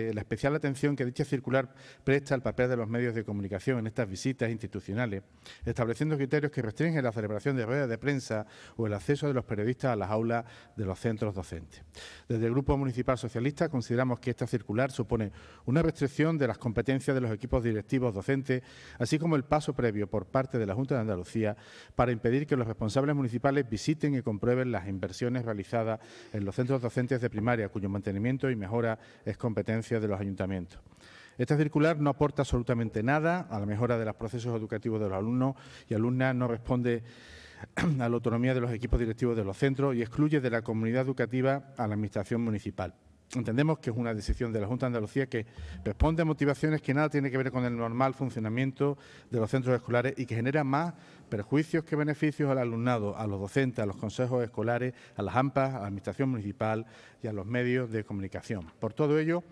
Eh, la especial atención que dicha circular presta al papel de los medios de comunicación en estas visitas institucionales, estableciendo criterios que restringen la celebración de ruedas de prensa o el acceso de los periodistas a las aulas de los centros docentes. Desde el Grupo Municipal Socialista consideramos que esta circular supone una restricción de las competencias de los equipos directivos docentes, así como el paso previo por parte de la Junta de Andalucía para impedir que los responsables municipales visiten y comprueben las inversiones realizadas en los centros docentes de primaria, cuyo mantenimiento y mejora es competencia de los ayuntamientos. Esta circular no aporta absolutamente nada a la mejora de los procesos educativos de los alumnos y alumnas, no responde a la autonomía de los equipos directivos de los centros y excluye de la comunidad educativa a la Administración municipal. Entendemos que es una decisión de la Junta de Andalucía que responde a motivaciones que nada tiene que ver con el normal funcionamiento de los centros escolares y que genera más perjuicios que beneficios al alumnado, a los docentes, a los consejos escolares, a las AMPA, a la Administración municipal y a los medios de comunicación. Por todo ello,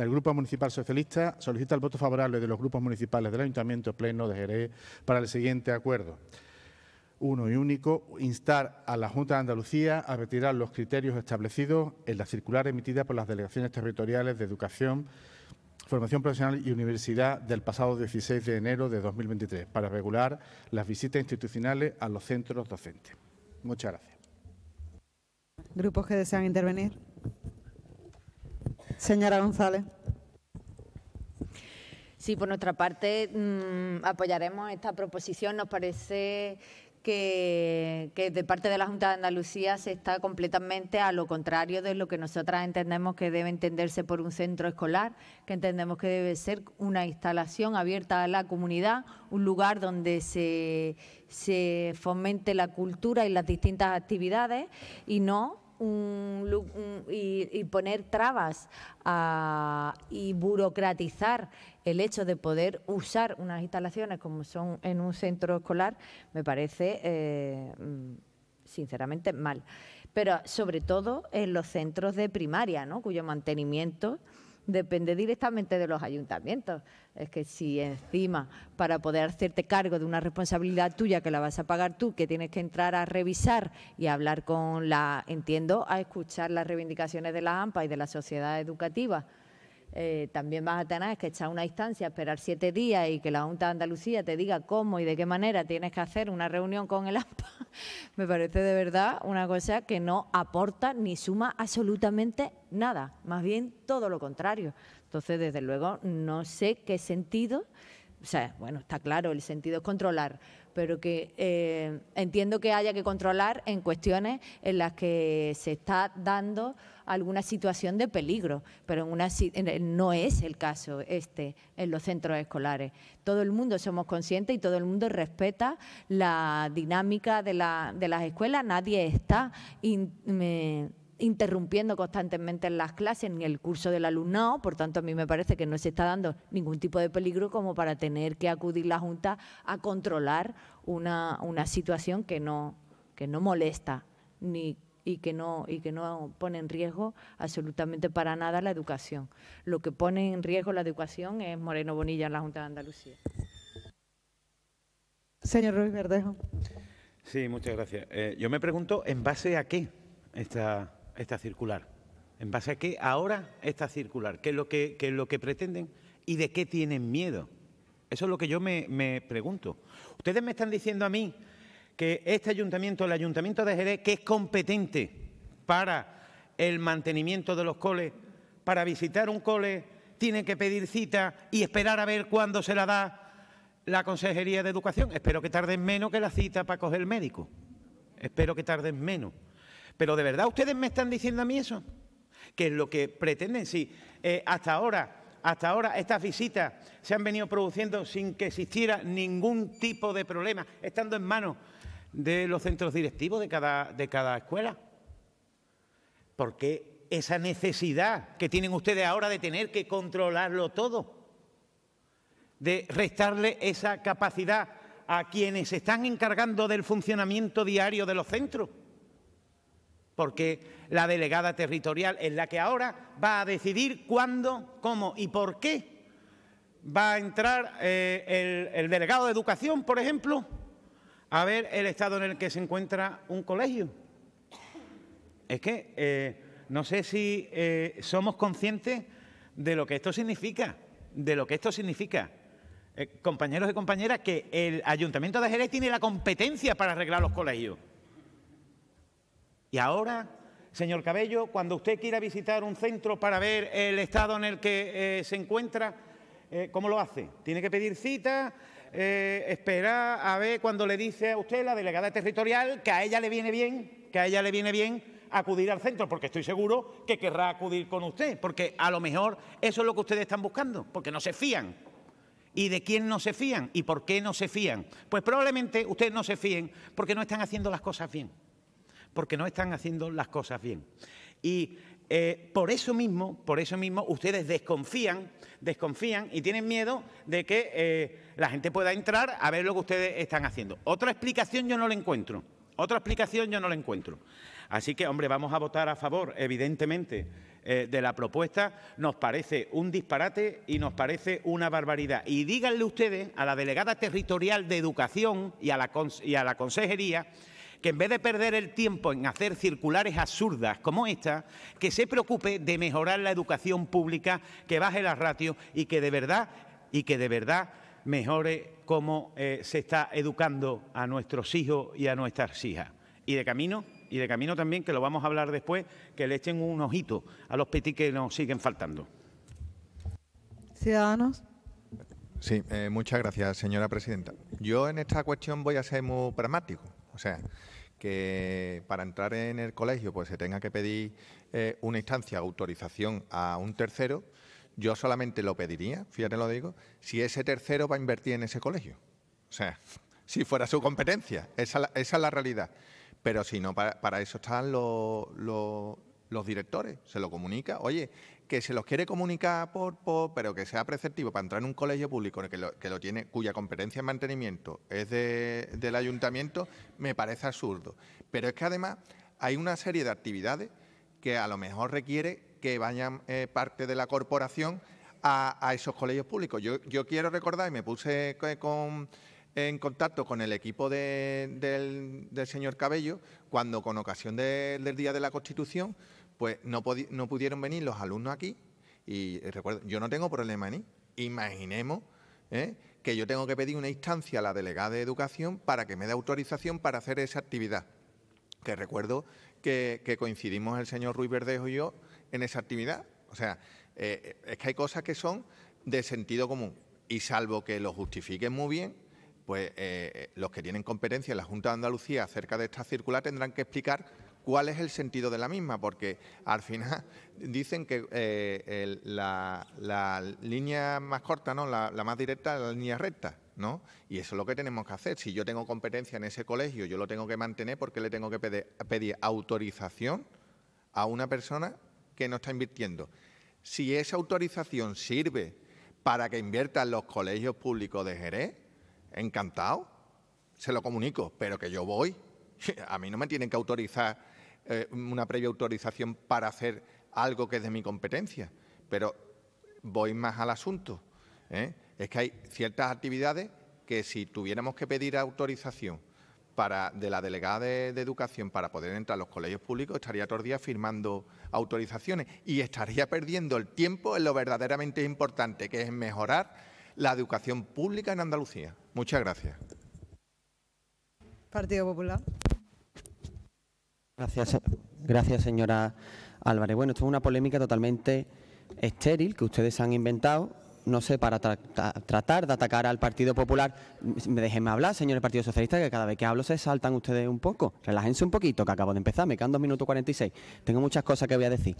el Grupo Municipal Socialista solicita el voto favorable de los grupos municipales del Ayuntamiento Pleno de Jerez para el siguiente acuerdo. Uno y único, instar a la Junta de Andalucía a retirar los criterios establecidos en la circular emitida por las delegaciones territoriales de educación, formación profesional y universidad del pasado 16 de enero de 2023 para regular las visitas institucionales a los centros docentes. Muchas gracias. Grupos que desean intervenir. Señora González. Sí, por nuestra parte mm, apoyaremos esta proposición. Nos parece que, de parte de la Junta de Andalucía se está completamente a lo contrario de lo que nosotras entendemos que debe entenderse por un centro escolar, que entendemos que debe ser una instalación abierta a la comunidad, un lugar donde se, se fomente la cultura y las distintas actividades y no un, y, poner trabas y burocratizar el hecho de poder usar unas instalaciones como son en un centro escolar, me parece eh, mm, sinceramente mal. Pero sobre todo en los centros de primaria, ¿no? cuyo mantenimiento depende directamente de los ayuntamientos. Es que si encima para poder hacerte cargo de una responsabilidad tuya que la vas a pagar tú, que tienes que entrar a revisar y hablar con la, entiendo, a escuchar las reivindicaciones de la AMPA y de la sociedad educativa, eh, también vas a tener que echar una instancia, esperar siete días y que la Junta de Andalucía te diga cómo y de qué manera tienes que hacer una reunión con el AMPA, me parece de verdad una cosa que no aporta ni suma absolutamente nada, más bien todo lo contrario. Entonces, desde luego, no sé qué sentido, o sea, bueno, está claro, el sentido es controlar, pero que eh, entiendo que haya que controlar en cuestiones en las que se está dando alguna situación de peligro, pero en una, no es el caso este en los centros escolares. Todo el mundo somos conscientes y todo el mundo respeta la dinámica de, la, de las escuelas, nadie está interrumpiendo constantemente las clases, ni el curso del alumnado, por tanto a mí me parece que no se está dando ningún tipo de peligro como para tener que acudir la Junta a controlar una, situación que no, que no molesta ni y que no y que no pone en riesgo absolutamente para nada la educación. Lo que pone en riesgo la educación es Moreno Bonilla en la Junta de Andalucía. Señor Ruiz Verdejo. Sí, muchas gracias. Eh, yo me pregunto en base a qué esta esta circular. ¿En base a qué? Ahora esta circular. ¿Qué es lo que, es lo que pretenden? ¿Y de qué tienen miedo? Eso es lo que yo me, me pregunto. Ustedes me están diciendo a mí que este ayuntamiento, el ayuntamiento de Jerez, que es competente para el mantenimiento de los coles, para visitar un cole, tiene que pedir cita y esperar a ver cuándo se la da la Consejería de Educación. Espero que tarden menos que la cita para coger el médico. Espero que tarden menos. Pero de verdad, ¿ustedes me están diciendo a mí eso? Que es lo que pretenden, Si eh, hasta ahora hasta ahora estas visitas se han venido produciendo sin que existiera ningún tipo de problema, estando en manos de los centros directivos de cada, de cada escuela. Porque esa necesidad que tienen ustedes ahora de tener que controlarlo todo, de restarle esa capacidad a quienes están encargando del funcionamiento diario de los centros porque la delegada territorial es la que ahora va a decidir cuándo, cómo y por qué va a entrar eh, el, delegado de educación, por ejemplo, a ver el estado en el que se encuentra un colegio. Es que eh, no sé si eh, somos conscientes de lo que esto significa, de lo que esto significa. compañeros y compañeras, que el Ayuntamiento de Jerez tiene la competencia para arreglar los colegios. Y ahora, señor Cabello, cuando usted quiera visitar un centro para ver el estado en el que eh, se encuentra, eh, ¿cómo lo hace? ¿Tiene que pedir cita? Eh, ¿Esperar a ver cuando le dice a usted la delegada territorial que a ella le viene bien, que a ella le viene bien acudir al centro? Porque estoy seguro que querrá acudir con usted, porque a lo mejor eso es lo que ustedes están buscando, porque no se fían. ¿Y de quién no se fían? ¿Y por qué no se fían? Pues probablemente ustedes no se fíen porque no están haciendo las cosas bien porque no están haciendo las cosas bien. Y eh, por eso mismo, por eso mismo, ustedes desconfían, desconfían y tienen miedo de que eh, la gente pueda entrar a ver lo que ustedes están haciendo. Otra explicación yo no la encuentro. Otra explicación yo no la encuentro. Así que, hombre, vamos a votar a favor, evidentemente, eh, de la propuesta. Nos parece un disparate y nos parece una barbaridad. Y díganle ustedes a la delegada territorial de educación y a la, y a la consejería que en vez de perder el tiempo en hacer circulares absurdas como esta, que se preocupe de mejorar la educación pública, que baje las ratios y que de verdad, y que de verdad mejore cómo eh, se está educando a nuestros hijos y a nuestras hijas. Y de camino, y de camino también, que lo vamos a hablar después, que le echen un ojito a los petis que nos siguen faltando. Ciudadanos. Sí, eh, muchas gracias, señora presidenta. Yo en esta cuestión voy a ser muy pragmático. O sea, que para entrar en el colegio pues se tenga que pedir eh, una instancia, autorización a un tercero, yo solamente lo pediría, fíjate lo digo, si ese tercero va a invertir en ese colegio. O sea, si fuera su competencia, esa, es la realidad. Pero si no, para, eso están los, los directores, se lo comunica, oye, que se los quiere comunicar por, pero que sea preceptivo para entrar en un colegio público que que lo tiene, cuya competencia en mantenimiento es del ayuntamiento, me parece absurdo. Pero es que además hay una serie de actividades que a lo mejor requiere que vayan eh, parte de la corporación a, esos colegios públicos. Yo, quiero recordar, y me puse en contacto con el equipo del, señor Cabello, cuando con ocasión del Día de la Constitución pues no, pudieron venir los alumnos aquí. Y eh, recuerdo, yo no tengo problema ni... Imaginemos ¿eh? que yo tengo que pedir una instancia a la delegada de educación para que me dé autorización para hacer esa actividad. Que recuerdo que, coincidimos el señor Ruiz Verdejo y yo en esa actividad. O sea, eh, es que hay cosas que son de sentido común. Y salvo que lo justifiquen muy bien, pues los que tienen competencia en la Junta de Andalucía acerca de esta circular tendrán que explicar cuál es el sentido de la misma, porque al final dicen que eh, la, línea más corta, ¿no? La, más directa es la línea recta. ¿No? Y eso es lo que tenemos que hacer. Si yo tengo competencia en ese colegio, yo lo tengo que mantener porque le tengo que pedir, autorización a una persona que no está invirtiendo. Si esa autorización sirve para que inviertan los colegios públicos de Jerez, encantado, se lo comunico, pero que yo voy. A mí no me tienen que autorizar eh, una previa autorización para hacer algo que es de mi competencia. Pero voy más al asunto. ¿eh? Es que hay ciertas actividades que si tuviéramos que pedir autorización para, de la delegada de, educación para poder entrar a los colegios públicos, estaría todos los día firmando autorizaciones y estaría perdiendo el tiempo en lo verdaderamente importante, que es mejorar la educación pública en Andalucía. Muchas gracias. Partido Popular. Gracias, gracias señora Álvarez. Bueno, esto es una polémica totalmente estéril que ustedes han inventado no sé, para tratar de atacar al Partido Popular. Déjenme hablar, señores Partido Socialista, que cada vez que hablo se saltan ustedes un poco. Relájense un poquito, que acabo de empezar, me quedan dos minutos cuarenta y seis. Tengo muchas cosas que voy a decir.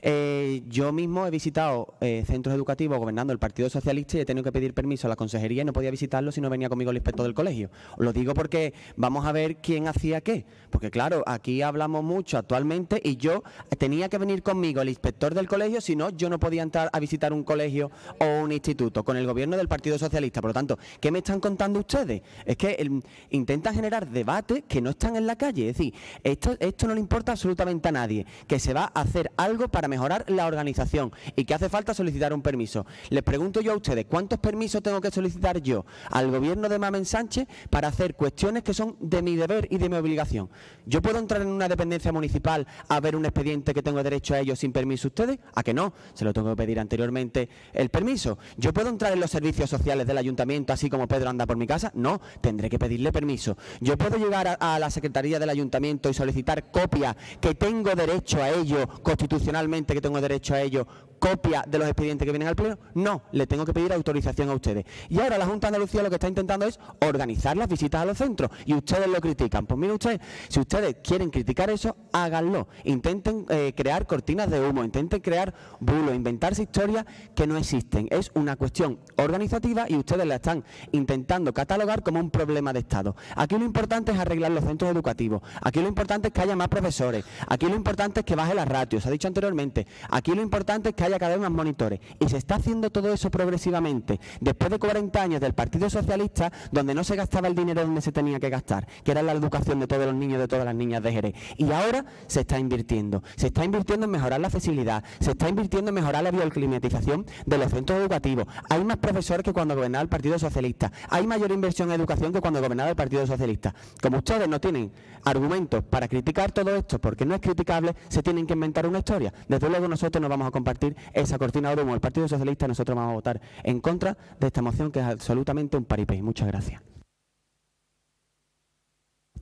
Eh, yo mismo he visitado eh, centros educativos gobernando el Partido Socialista y he tenido que pedir permiso a la consejería y no podía visitarlo si no venía conmigo el inspector del colegio. Lo digo porque vamos a ver quién hacía qué. Porque claro, aquí hablamos mucho actualmente y yo tenía que venir conmigo el inspector del colegio, si no, yo no podía entrar a visitar un colegio o un instituto con el gobierno del Partido Socialista. Por lo tanto, ¿qué me están contando ustedes? Es que em, intentan generar debates que no están en la calle. Es decir, esto, esto no le importa absolutamente a nadie, que se va a hacer algo para mejorar la organización y que hace falta solicitar un permiso. Les pregunto yo a ustedes, ¿cuántos permisos tengo que solicitar yo al gobierno de Mamen Sánchez para hacer cuestiones que son de mi deber y de mi obligación? ¿Yo puedo entrar en una dependencia municipal a ver un expediente que tengo derecho a ello sin permiso ustedes? ¿A que no? Se lo tengo que pedir anteriormente el permiso. ¿Yo puedo entrar en los servicios sociales del ayuntamiento así como Pedro anda por mi casa? No, tendré que pedirle permiso. ¿Yo puedo llegar a, la Secretaría del Ayuntamiento y solicitar copia que tengo derecho a ello, constitucionalmente que tengo derecho a ello, copia de los expedientes que vienen al Pleno? No, le tengo que pedir autorización a ustedes. Y ahora la Junta de Andalucía lo que está intentando es organizar las visitas a los centros y ustedes lo critican. Pues mire usted, si ustedes quieren criticar eso, háganlo. Intenten eh, crear cortinas de humo, intenten crear bulos, inventarse historias que no existen es una cuestión organizativa y ustedes la están intentando catalogar como un problema de Estado. Aquí lo importante es arreglar los centros educativos, aquí lo importante es que haya más profesores, aquí lo importante es que baje la ratio, se ha dicho anteriormente, aquí lo importante es que haya cada vez más monitores. Y se está haciendo todo eso progresivamente, después de 40 años del Partido Socialista, donde no se gastaba el dinero donde se tenía que gastar, que era la educación de todos los niños, de todas las niñas de Jerez. Y ahora se está invirtiendo, se está invirtiendo en mejorar la accesibilidad, se está invirtiendo en mejorar la bioclimatización de los centros educativos educativo. Hay más profesores que cuando gobernaba el Partido Socialista. Hay mayor inversión en educación que cuando gobernaba el Partido Socialista. Como ustedes no tienen argumentos para criticar todo esto, porque no es criticable, se tienen que inventar una historia. Desde luego nosotros no vamos a compartir esa cortina de humo. El Partido Socialista nosotros vamos a votar en contra de esta moción que es absolutamente un paripé. Muchas gracias.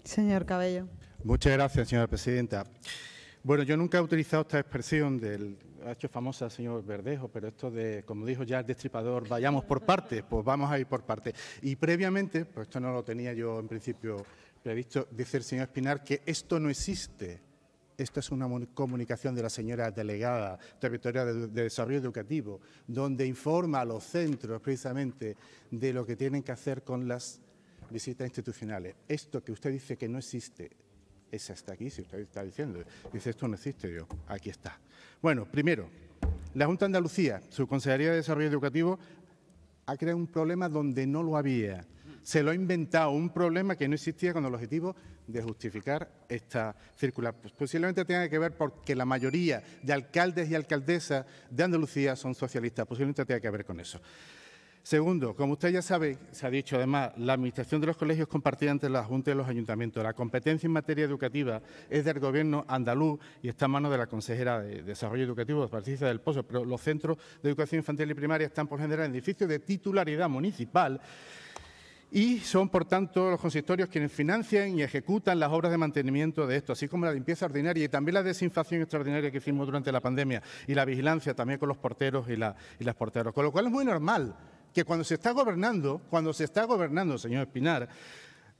Señor Cabello. Muchas gracias, señora presidenta. Bueno, yo nunca he utilizado esta expresión del, ha hecho famosa el señor Verdejo, pero esto de, como dijo ya el destripador, vayamos por partes, pues vamos a ir por partes. Y previamente, pues esto no lo tenía yo en principio previsto, dice el señor Espinar que esto no existe. Esto es una comunicación de la señora delegada territorial de desarrollo educativo, donde informa a los centros precisamente de lo que tienen que hacer con las visitas institucionales. Esto que usted dice que no existe, esa está aquí, si usted está diciendo. Dice, esto no existe yo, aquí está. Bueno, primero, la Junta de Andalucía, su Consejería de Desarrollo Educativo, ha creado un problema donde no lo había. Se lo ha inventado un problema que no existía con el objetivo de justificar esta circular. Pues posiblemente tenga que ver porque la mayoría de alcaldes y alcaldesas de Andalucía son socialistas. Posiblemente tenga que ver con eso. Segundo, como usted ya sabe, se ha dicho además, la Administración de los colegios compartida entre la Junta y los ayuntamientos. La competencia en materia educativa es del Gobierno andaluz y está en manos de la consejera de Desarrollo Educativo, Patricia del Pozo, pero los centros de educación infantil y primaria están por general en edificios de titularidad municipal y son, por tanto, los consistorios quienes financian y ejecutan las obras de mantenimiento de esto, así como la limpieza ordinaria y también la desinfección extraordinaria que hicimos durante la pandemia y la vigilancia también con los porteros y, la, y las porteras, con lo cual es muy normal que cuando se está gobernando, cuando se está gobernando, señor Espinar,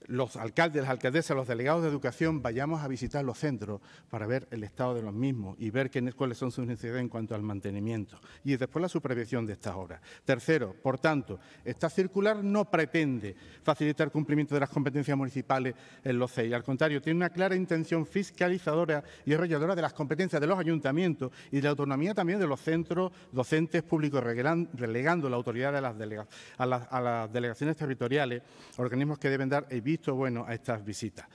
los alcaldes, las alcaldesas, los delegados de educación vayamos a visitar los centros para ver el estado de los mismos y ver cuáles son sus necesidades en cuanto al mantenimiento y después la supervisión de estas obras. Tercero, por tanto, esta circular no pretende facilitar el cumplimiento de las competencias municipales en los CEI, al contrario, tiene una clara intención fiscalizadora y arrolladora de las competencias de los ayuntamientos y de la autonomía también de los centros docentes públicos, relegando la autoridad a las, delegaciones territoriales, organismos que deben dar el bueno a estas visitas.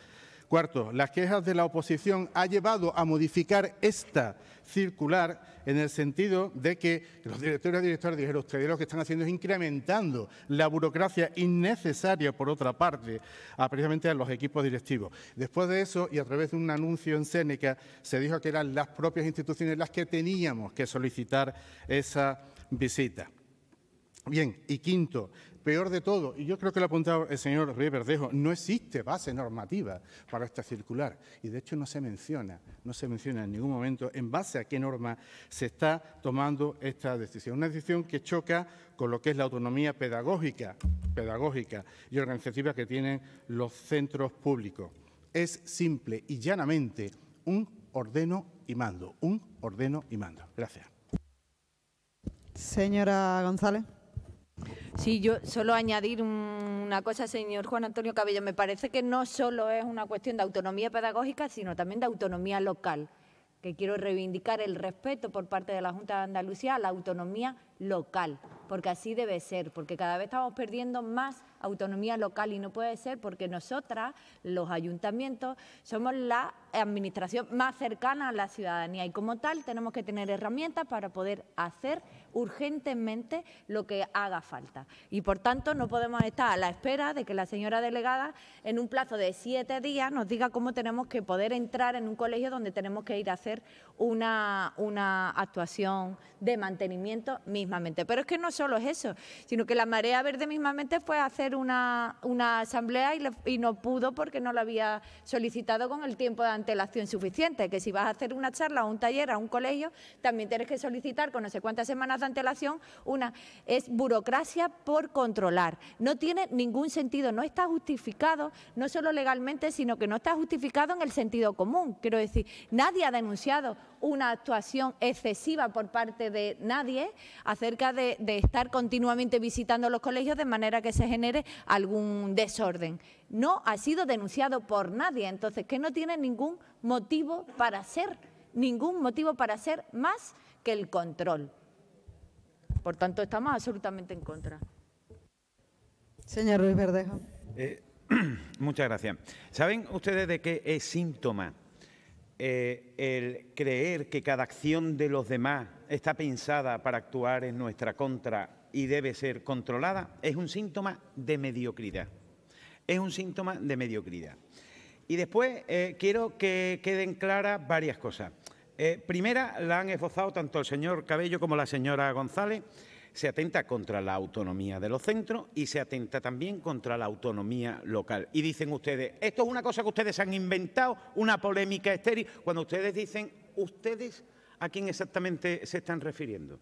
Cuarto, las quejas de la oposición ha llevado a modificar esta circular en el sentido de que los directores y directores dijeron ustedes lo que están haciendo es incrementando la burocracia innecesaria por otra parte a precisamente a los equipos directivos. Después de eso y a través de un anuncio en Seneca se dijo que eran las propias instituciones las que teníamos que solicitar esa visita. Bien, y quinto, Peor de todo, y yo creo que lo ha apuntado el señor Ríos Verdejo, no existe base normativa para esta circular y de hecho no se menciona, no se menciona en ningún momento en base a qué norma se está tomando esta decisión. Una decisión que choca con lo que es la autonomía pedagógica, pedagógica y organizativa que tienen los centros públicos. Es simple y llanamente un ordeno y mando, un ordeno y mando. Gracias. Señora González. Sí, yo solo añadir una cosa, señor Juan Antonio Cabello. Me parece que no solo es una cuestión de autonomía pedagógica, sino también de autonomía local, que quiero reivindicar el respeto por parte de la Junta de Andalucía a la autonomía local, porque así debe ser, porque cada vez estamos perdiendo más autonomía local y no puede ser porque nosotras, los ayuntamientos, somos la administración más cercana a la ciudadanía y como tal tenemos que tener herramientas para poder hacer urgentemente lo que haga falta. Y por tanto no podemos estar a la espera de que la señora delegada en un plazo de siete días nos diga cómo tenemos que poder entrar en un colegio donde tenemos que ir a hacer una, una actuación de mantenimiento mismamente. Pero es que no solo es eso, sino que la Marea Verde mismamente fue hacer una, asamblea y, y no pudo porque no lo había solicitado con el tiempo de antelación suficiente, que si vas a hacer una charla o un taller a un colegio, también tienes que solicitar con no sé cuántas semanas antelación, una es burocracia por controlar. No tiene ningún sentido, no está justificado, no solo legalmente, sino que no está justificado en el sentido común. Quiero decir, nadie ha denunciado una actuación excesiva por parte de nadie acerca de estar continuamente visitando los colegios de manera que se genere algún desorden no ha sido denunciado por nadie, entonces que no tiene ningún motivo para ser, ningún motivo para ser más que el control. Por tanto, estamos absolutamente en contra. Señor Ruiz Verdejo. Eh, muchas gracias. ¿Saben ustedes de qué es síntoma eh, el creer que cada acción de los demás está pensada para actuar en nuestra contra y debe ser controlada? Es un síntoma de mediocridad. Es un síntoma de mediocridad. Y después eh, quiero que queden claras varias cosas. Eh, primera, la han esbozado tanto el señor Cabello como la señora González. Se atenta contra la autonomía de los centros y se atenta también contra la autonomía local. Y dicen ustedes, esto es una cosa que ustedes han inventado, una polémica estéril, cuando ustedes dicen, ¿ustedes a quién exactamente se están refiriendo?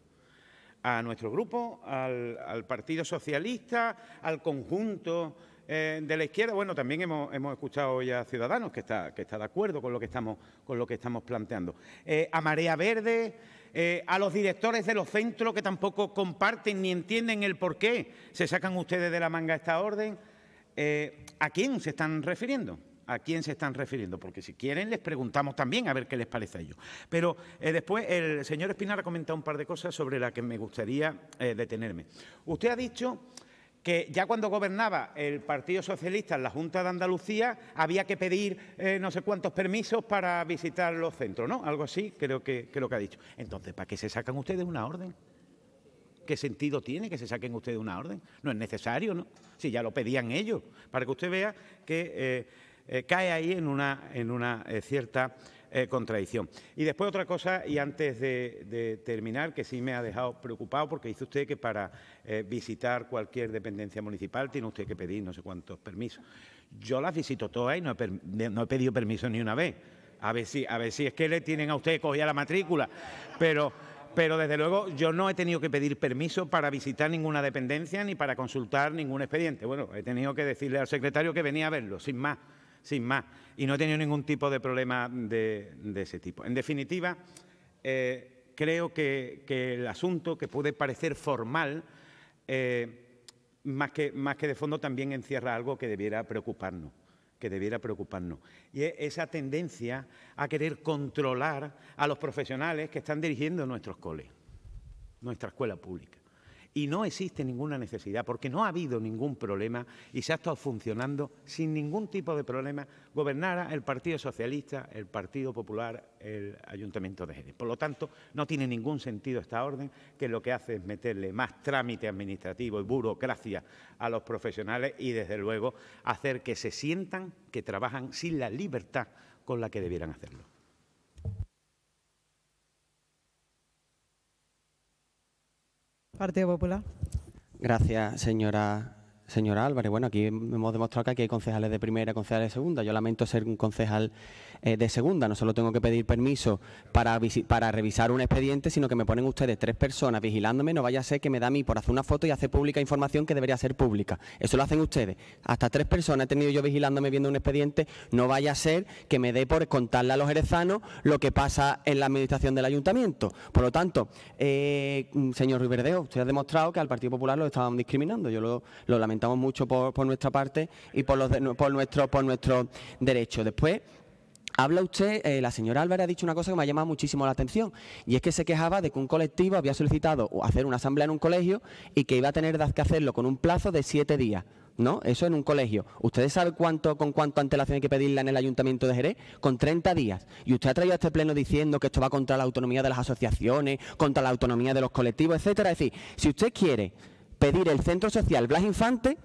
a nuestro grupo, al, al, Partido Socialista, al conjunto eh, de la izquierda, bueno, también hemos, escuchado ya a Ciudadanos que está, que está de acuerdo con lo que estamos, con lo que estamos planteando. Eh, a Marea Verde, eh, a los directores de los centros que tampoco comparten ni entienden el por qué se sacan ustedes de la manga esta orden. ¿A quién se están refiriendo? a quién se están refiriendo, porque si quieren les preguntamos también a ver qué les parece a ellos. Pero después el señor Espinar ha comentado un par de cosas sobre las que me gustaría detenerme. Usted ha dicho que ya cuando gobernaba el Partido Socialista en la Junta de Andalucía había que pedir eh, no sé cuántos permisos para visitar los centros, ¿no? Algo así creo que, lo que ha dicho. Entonces, ¿para qué se sacan ustedes una orden? ¿Qué sentido tiene que se saquen ustedes una orden? No es necesario, ¿no? Si ya lo pedían ellos, para que usted vea que eh, eh, cae ahí en una, en una cierta eh, contradicción. Y después otra cosa, y antes de, terminar, que sí me ha dejado preocupado, porque dice usted que para eh, visitar cualquier dependencia municipal tiene usted que pedir no sé cuántos permisos. Yo las visito todas y no he, pedido permiso ni una vez. A ver si, a ver si es que le tienen a usted cogida la matrícula. Pero pero desde luego yo no he tenido que pedir permiso para visitar ninguna dependencia ni para consultar ningún expediente. Bueno, he tenido que decirle al secretario que venía a verlo, sin más sin más. Y no he tenido ningún tipo de problema de, ese tipo. En definitiva, eh, creo que, el asunto, que puede parecer formal, eh, más, que, más que de fondo también encierra algo que debiera preocuparnos que debiera preocuparnos. Y es esa tendencia a querer controlar a los profesionales que están dirigiendo nuestros coles, nuestra escuela pública y no existe ninguna necesidad, porque no ha habido ningún problema y se ha estado funcionando sin ningún tipo de problema, gobernara el Partido Socialista, el Partido Popular, el Ayuntamiento de Jerez. Por lo tanto, no tiene ningún sentido esta orden, que lo que hace es meterle más trámite administrativo y burocracia a los profesionales y, desde luego, hacer que se sientan que trabajan sin la libertad con la que debieran hacerlo. Partido Popular. Gracias, señora Señor Álvarez, bueno, aquí hemos demostrado que aquí hay concejales de primera, y concejales de segunda. Yo lamento ser un concejal eh, de segunda. No solo tengo que pedir permiso para, para revisar un expediente, sino que me ponen ustedes tres personas vigilándome. No vaya a ser que me da a mí por hacer una foto y hacer pública información que debería ser pública. Eso lo hacen ustedes. Hasta tres personas he tenido yo vigilándome viendo un expediente. No vaya a ser que me dé por contarle a los jerezanos lo que pasa en la administración del ayuntamiento. Por lo tanto, eh, señor Riverdeo, usted ha demostrado que al Partido Popular lo estaban discriminando. Yo lo lamento contamos mucho por, nuestra parte y por, los por nuestro por nuestro derecho. Después, Habla usted, eh, la señora Álvarez ha dicho una cosa que me ha llamado muchísimo la atención, y es que se quejaba de que un colectivo había solicitado hacer una asamblea en un colegio y que iba a tener que hacerlo con un plazo de siete días. ¿No? Eso en un colegio. ¿Ustedes saben cuánto, con cuánto antelación hay que pedirla en el Ayuntamiento de Jerez? Con 30 días. Y usted ha traído a este pleno diciendo que esto va contra la autonomía de las asociaciones, contra la autonomía de los colectivos, etcétera. Es decir, si usted quiere pedir el Centro Social Blas Infante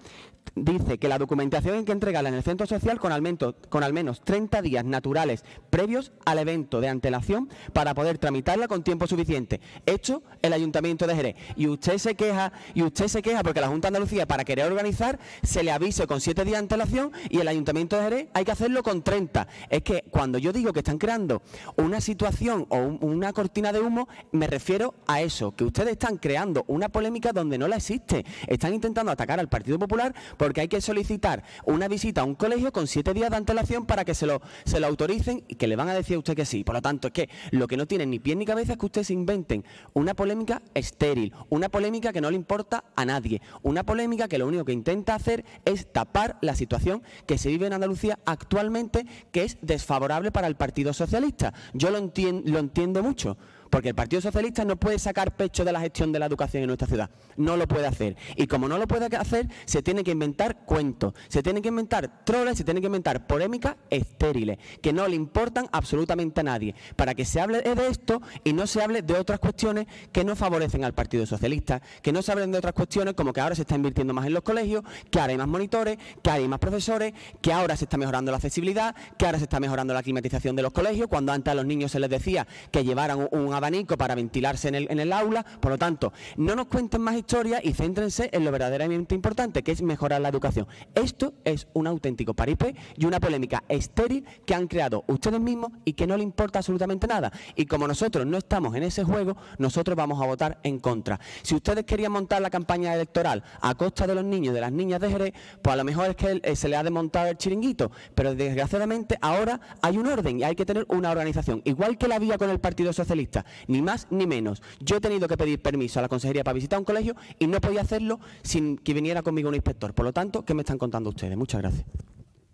dice que la documentación hay que entregarla en el centro social con al, menos, con al menos 30 días naturales previos al evento de antelación para poder tramitarla con tiempo suficiente. Hecho el Ayuntamiento de Jerez. Y usted se queja, y usted se queja porque la Junta de Andalucía, para querer organizar, se le avise con 7 días de antelación y el Ayuntamiento de Jerez hay que hacerlo con 30. Es que cuando yo digo que están creando una situación o una cortina de humo, me refiero a eso, que ustedes están creando una polémica donde no la existe. Están intentando atacar al Partido Popular porque hay que solicitar una visita a un colegio con siete días de antelación para que se lo, se lo autoricen y que le van a decir a usted que sí. Por lo tanto, es que lo que no tienen ni pie ni cabeza es que ustedes inventen una polémica estéril, una polémica que no le importa a nadie, una polémica que lo único que intenta hacer es tapar la situación que se vive en Andalucía actualmente, que es desfavorable para el Partido Socialista. Yo lo, lo entiendo mucho. Porque el Partido Socialista no puede sacar pecho de la gestión de la educación en nuestra ciudad. No lo puede hacer. Y como no lo puede hacer, se tiene que inventar cuentos, se tiene que inventar troles, se tiene que inventar polémicas estériles, que no le importan absolutamente a nadie, para que se hable de esto y no se hable de otras cuestiones que no favorecen al Partido Socialista, que no se hablen de otras cuestiones como que ahora se está invirtiendo más en los colegios, que ahora hay más monitores, que hay más profesores, que ahora se está mejorando la accesibilidad, que ahora se está mejorando la climatización de los colegios, cuando antes a los niños se les decía que llevaran un abanico para ventilarse en el, aula. Por lo tanto, no nos cuenten más historias y céntrense en lo verdaderamente importante, que es mejorar la educación. Esto es un auténtico paripé y una polémica estéril que han creado ustedes mismos y que no le importa absolutamente nada. Y como nosotros no estamos en ese juego, nosotros vamos a votar en contra. Si ustedes querían montar la campaña electoral a costa de los niños, de las niñas de Jerez, pues a lo mejor es que eh, se le ha desmontado el chiringuito. Pero desgraciadamente ahora hay un orden y hay que tener una organización. Igual que la había con el Partido Socialista, ni más ni menos. Yo he tenido que pedir permiso a la consejería para visitar un colegio y no podía hacerlo sin que viniera conmigo un inspector. Por lo tanto, ¿qué me están contando ustedes? Muchas gracias.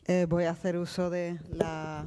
Eh, voy a hacer uso de la,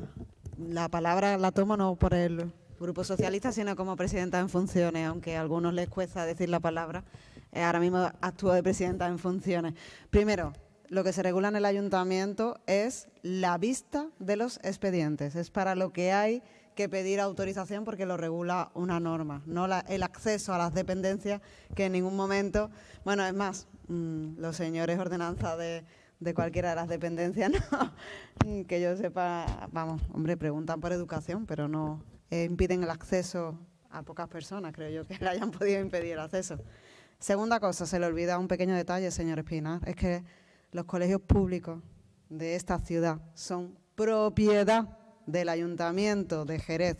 palabra, la tomo no por el Grupo Socialista, sino como presidenta en funciones, aunque a algunos les cuesta decir la palabra. Eh, ahora mismo actúo de presidenta en funciones. Primero, lo que se regula en el ayuntamiento es la vista de los expedientes. Es para lo que hay que pedir autorización porque lo regula una norma, no el acceso a las dependencias que en ningún momento, bueno, es más, mm, los señores ordenanza de, de cualquiera de las dependencias, mm, que yo sepa, vamos, hombre, preguntan por educación, pero no eh, impiden el acceso a pocas personas, creo yo, que le hayan podido impedir el acceso. Segunda cosa, se le olvida un pequeño detalle, señor Espinar, es que los colegios públicos de esta ciudad son propiedad del Ayuntamiento de Jerez,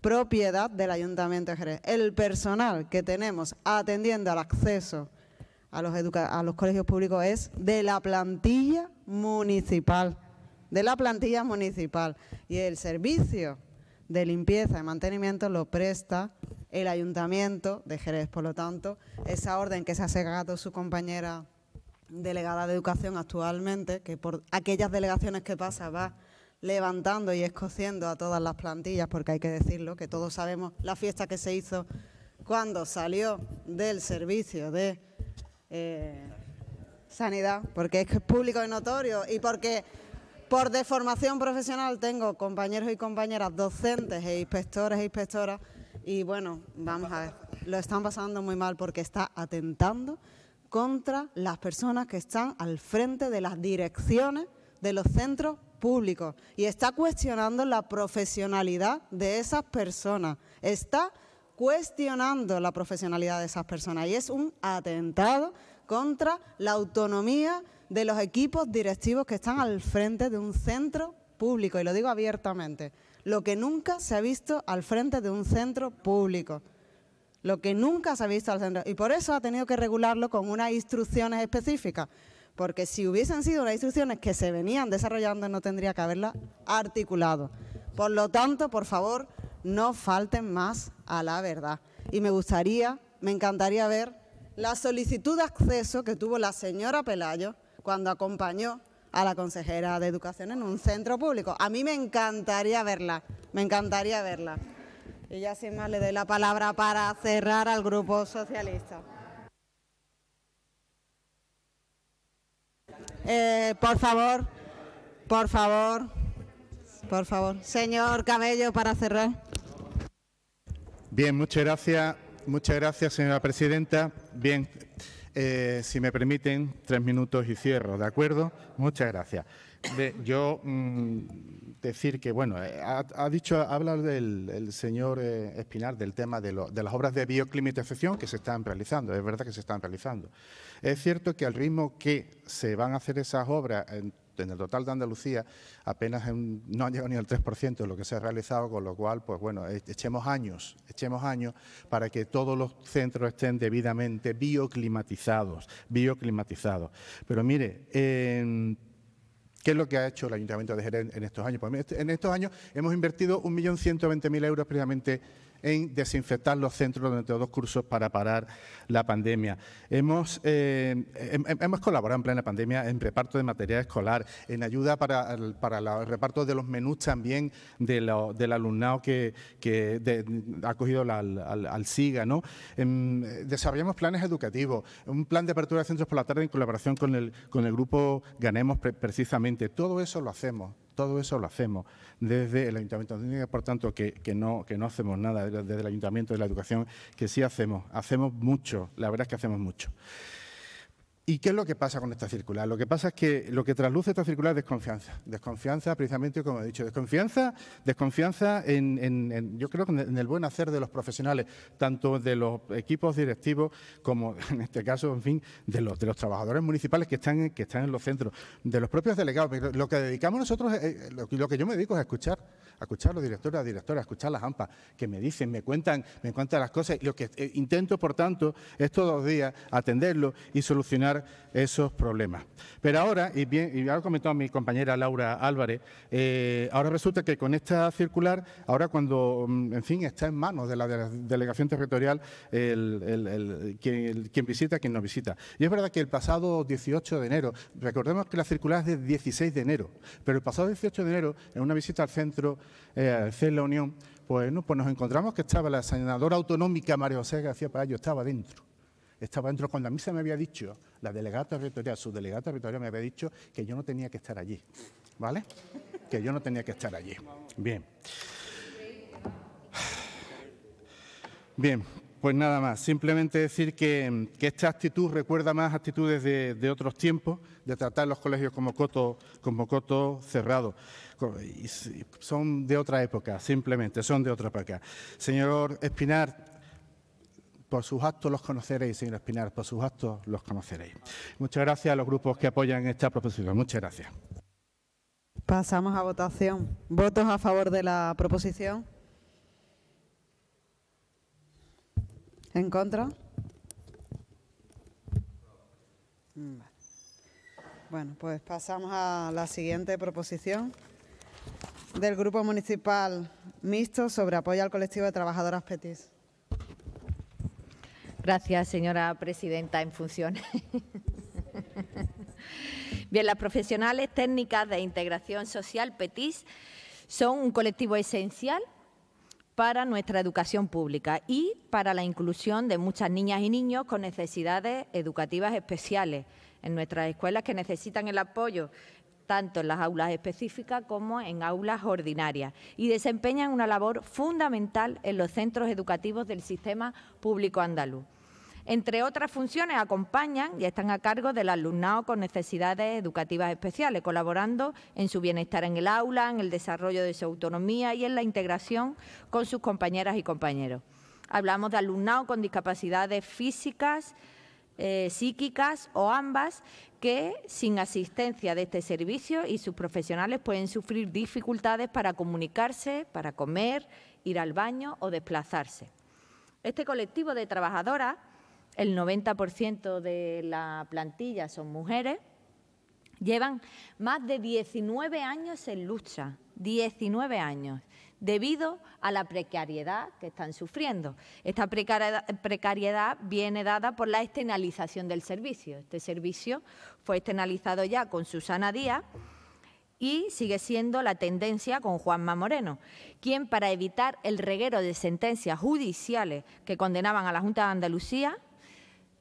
propiedad del Ayuntamiento de Jerez. El personal que tenemos atendiendo al acceso a los, a los colegios públicos es de la plantilla municipal, de la plantilla municipal. Y el servicio de limpieza y mantenimiento lo presta el Ayuntamiento de Jerez. Por lo tanto, esa orden que se ha segado su compañera delegada de Educación actualmente, que por aquellas delegaciones que pasa va levantando y escociendo a todas las plantillas, porque hay que decirlo, que todos sabemos la fiesta que se hizo cuando salió del servicio de eh, sanidad, porque es público y notorio y porque por deformación profesional tengo compañeros y compañeras, docentes e inspectores e inspectoras, y bueno, vamos a ver, lo están pasando muy mal porque está atentando contra las personas que están al frente de las direcciones de los centros Público y está cuestionando la profesionalidad de esas personas. Está cuestionando la profesionalidad de esas personas y es un atentado contra la autonomía de los equipos directivos que están al frente de un centro público y lo digo abiertamente, lo que nunca se ha visto al frente de un centro público lo que nunca se ha visto al centro. Y por eso ha tenido que regularlo con unas instrucciones específicas porque si hubiesen sido las instrucciones que se venían desarrollando no tendría que haberla articulado. Por lo tanto, por favor, no falten más a la verdad. Y me gustaría, me encantaría ver la solicitud de acceso que tuvo la señora Pelayo cuando acompañó a la consejera de Educación en un centro público. A mí me encantaría verla, me encantaría verla. Y ya sin más le doy la palabra para cerrar al Grupo Socialista. Eh, por favor, por favor, por favor. Señor Cabello, para cerrar. Bien, muchas gracias, muchas gracias, señora presidenta. Bien, eh, si me permiten, tres minutos y cierro, ¿de acuerdo? Muchas gracias. yo mm, decir que, bueno, eh, ha, dicho, ha hablado del el señor Espinar del tema de, de las obras de bioclimatización que se están realizando, es verdad que se están realizando. Es cierto que al ritmo que se van a hacer esas obras en, el total de Andalucía, apenas no han llegado ni al 3% de lo que se ha realizado, con lo cual, pues bueno, e, echemos años, echemos años para que todos los centros estén debidamente bioclimatizados, bioclimatizados. Pero mire, em, ¿Qué es lo que ha hecho el Ayuntamiento de Jerez en estos años? Pues, en estos años hemos invertido 1.120.000 euros precisamente en desinfectar los centros durante los dos cursos para parar la pandemia. Eh, hemos, colaborado en plena pandemia en reparto de material escolar, en ayuda para, para reparto reparto de los menús también del alumnado que, ha cogido la, al, SIGA. ¿no? Em, desarrollamos planes educativos, un plan de apertura de centros por la tarde en colaboración con el, con el grupo Ganemos precisamente. Todo eso lo hacemos. Todo eso lo hacemos desde el Ayuntamiento por tanto, que no hacemos nada desde el Ayuntamiento de la Educación, que sí hacemos, hacemos mucho, la verdad es que hacemos mucho. ¿Y qué es lo que pasa con esta circular? Lo que pasa es que lo que trasluce esta circular es desconfianza. Desconfianza, precisamente, como he dicho, desconfianza, desconfianza en, yo creo que en el buen hacer de los profesionales, tanto de los equipos directivos como, en este caso, en fin, de los, de los trabajadores municipales que están, que están en los centros, de los propios delegados. lo que dedicamos nosotros, eh, eh, lo, que yo me dedico es a escuchar, a escuchar a los directores, a directoras, a escuchar las AMPA, que me dicen, me cuentan, me cuentan las cosas. lo que eh, intento, por tanto, es todos los días atenderlo y solucionar esos problemas. Pero ahora, y bien, y ya lo comentó mi compañera Laura Álvarez, eh, ahora resulta que con esta circular, ahora cuando, mm, en fin, está en manos de la, delegación territorial quien, visita, quien no visita. Y es verdad que el pasado 18 de enero, recordemos que la circular es del 16 de enero, pero el pasado 18 de enero, en una visita al centro, eh, al La Unión, pues, pues nos encontramos que estaba la senadora autonómica María José García ello estaba dentro estaba dentro. Cuando a mí se me había dicho, la delegada territorial, su delegada territorial me había dicho que yo no tenía que estar allí, ¿vale? Que yo no tenía que estar allí. Bien. Bien, pues nada más, simplemente decir que, esta actitud recuerda más actitudes de, otros tiempos, de tratar los colegios como cotos como coto cerrado. Son de otra época, simplemente, son de otra época. Señor Espinar, por sus actos los conoceréis, señor Espinar, por sus actos los conoceréis. Muchas gracias a los grupos que apoyan esta proposición. Muchas gracias. Pasamos a votación. ¿Votos a favor de la proposición? ¿En contra? Mm, bueno, pues pasamos a la siguiente proposición del Grupo Municipal Mixto sobre apoyo al colectivo de trabajadoras PETIS. Gracias, señora presidenta en funciones. Bien, las profesionales técnicas de integración social, PETIS, son un colectivo esencial para nuestra educación pública y para la inclusión de muchas niñas y niños con necesidades educativas especiales en nuestras escuelas que necesitan el apoyo tanto en las aulas específicas como en aulas ordinarias, y desempeñan una labor fundamental en los centros educativos del sistema público andaluz. Entre otras funciones, acompañan y están a cargo del alumnado con necesidades educativas especiales, colaborando en su bienestar en el aula, en el desarrollo de su autonomía y en la integración con sus compañeras y compañeros. Hablamos de alumnado con discapacidades físicas, eh, psíquicas o ambas que sin asistencia de este servicio y sus profesionales pueden sufrir dificultades para comunicarse, para comer, ir al baño o desplazarse. Este colectivo de trabajadoras, el 90% de la plantilla son mujeres, llevan más de 19 años en lucha, 19 años, debido a la precariedad que están sufriendo. Esta precariedad viene dada por la externalización del servicio. Este servicio fue externalizado ya con Susana Díaz y sigue siendo la tendencia con Juanma Moreno, quien para evitar el reguero de sentencias judiciales que condenaban a la Junta de Andalucía,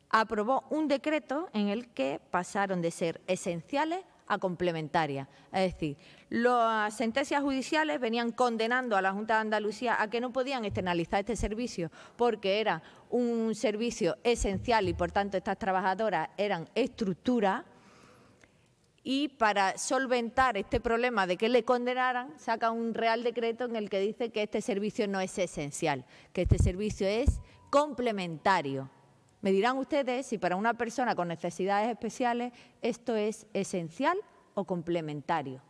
aprobó un decreto en el que pasaron de ser esenciales a complementaria. Es decir, las sentencias judiciales venían condenando a la Junta de Andalucía a que no podían externalizar este servicio porque era un servicio esencial y por tanto estas trabajadoras eran estructura. Y para solventar este problema de que le condenaran, saca un real decreto en el que dice que este servicio no es esencial, que este servicio es complementario me dirán ustedes si para una persona con necesidades especiales esto es esencial o complementario.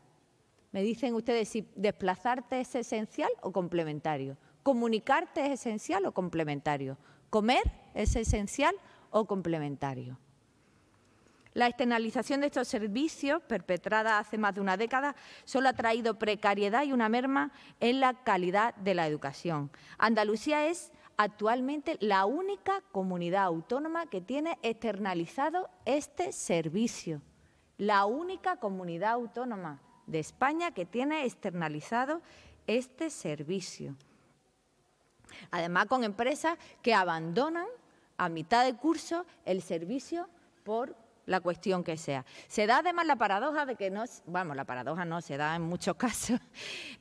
Me dicen ustedes si desplazarte es esencial o complementario. Comunicarte es esencial o complementario. Comer es esencial o complementario. La externalización de estos servicios, perpetrada hace más de una década, solo ha traído precariedad y una merma en la calidad de la educación. Andalucía es actualmente la única comunidad autónoma que tiene externalizado este servicio. La única comunidad autónoma de España que tiene externalizado este servicio. Además, con empresas que abandonan a mitad de curso el servicio por la cuestión que sea. Se da además la paradoja de que no, vamos, la paradoja no, se da en muchos casos,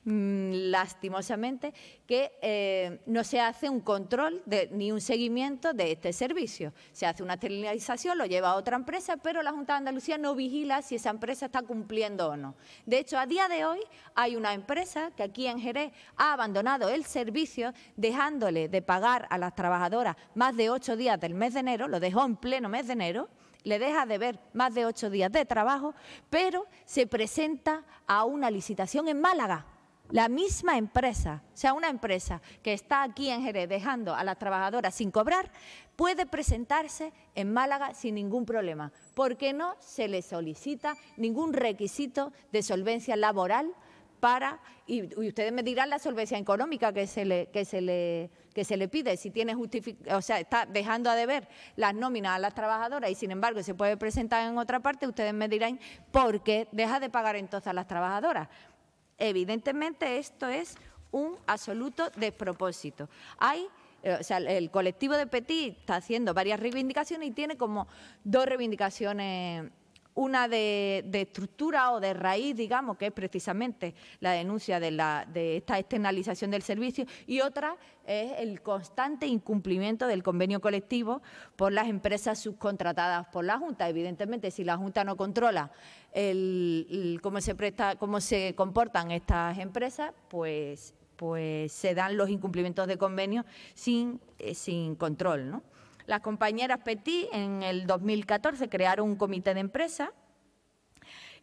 mm, lastimosamente, que eh, no se hace un control ni un seguimiento de este servicio. Se hace una esterilización, lo lleva a otra empresa, pero la Junta de Andalucía no vigila si esa empresa está cumpliendo o no. De hecho, a día de hoy hay una empresa que aquí en Jerez ha abandonado el servicio dejándole de pagar a las trabajadoras más de ocho días del mes de enero, lo dejó en pleno mes de enero, le deja de ver más de ocho días de trabajo, pero se presenta a una licitación en Málaga. La misma empresa, o sea, una empresa que está aquí en Jerez dejando a las trabajadoras sin cobrar, puede presentarse en Málaga sin ningún problema, porque no se le solicita ningún requisito de solvencia laboral para, y, y ustedes me dirán la solvencia económica que se le, que se le que se le pide si tiene justifica o sea, está dejando a deber las nóminas a las trabajadoras y sin embargo se puede presentar en otra parte, ustedes me dirán por qué deja de pagar entonces a las trabajadoras. Evidentemente esto es un absoluto despropósito. Hay eh, o sea, el colectivo de Petit está haciendo varias reivindicaciones y tiene como dos reivindicaciones una de, estructura o de raíz, digamos, que es precisamente la denuncia de, esta externalización del servicio, y otra es el constante incumplimiento del convenio colectivo por las empresas subcontratadas por la Junta. Evidentemente, si la Junta no controla cómo, se comportan estas empresas, pues, pues, se dan los incumplimientos de convenio sin, eh, sin control, ¿no? Las compañeras Petit en el 2014 crearon un comité de empresa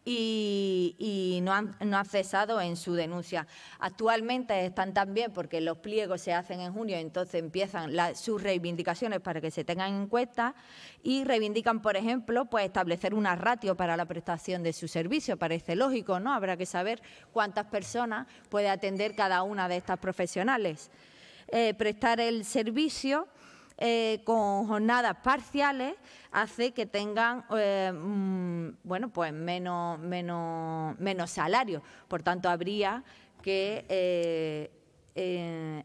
y, no, han, cesado en su denuncia. Actualmente están también, porque los pliegos se hacen en junio, entonces empiezan sus reivindicaciones para que se tengan en cuenta y reivindican, por ejemplo, pues establecer una ratio para la prestación de su servicio. Parece lógico, ¿no? Habrá que saber cuántas personas puede atender cada una de estas profesionales. Eh, prestar el servicio eh, con jornadas parciales hace que tengan eh, mm, bueno, pues menos, menos, menos salario. Por tanto, habría que eh,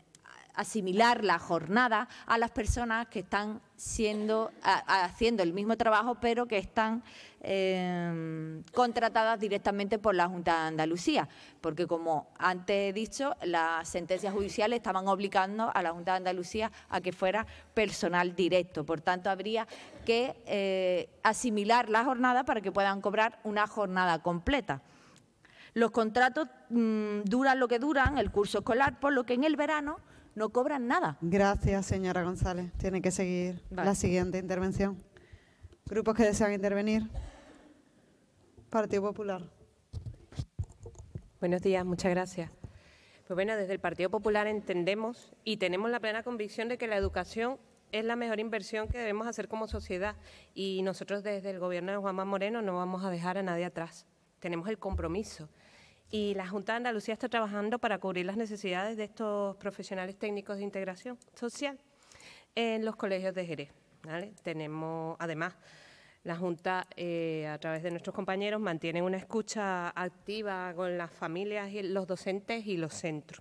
asimilar la jornada a las personas que están siendo, haciendo el mismo trabajo, pero que están em, contratadas directamente por la Junta de Andalucía, porque como antes he dicho, las sentencias judiciales estaban obligando a la Junta de Andalucía a que fuera personal directo. Por tanto, habría que eh, asimilar la jornada para que puedan cobrar una jornada completa. Los contratos mm, duran lo que duran, el curso escolar, por lo que en el verano no cobran nada. Gracias, señora González. Tiene que seguir la siguiente intervención. Grupos que desean intervenir. Partido Popular. Buenos días, muchas gracias. Pues bueno, desde el Partido Popular entendemos y tenemos la plena convicción de que la educación es la mejor inversión que debemos hacer como sociedad y nosotros desde el gobierno de Juanma Moreno no vamos a dejar a nadie atrás. Tenemos el compromiso y la Junta de Andalucía está trabajando para cubrir las necesidades de estos profesionales técnicos de integración social en los colegios de Jerez. Tenemos, además, la Junta, eh, a través de nuestros compañeros, mantiene una escucha activa con las familias, y los docentes y los centros.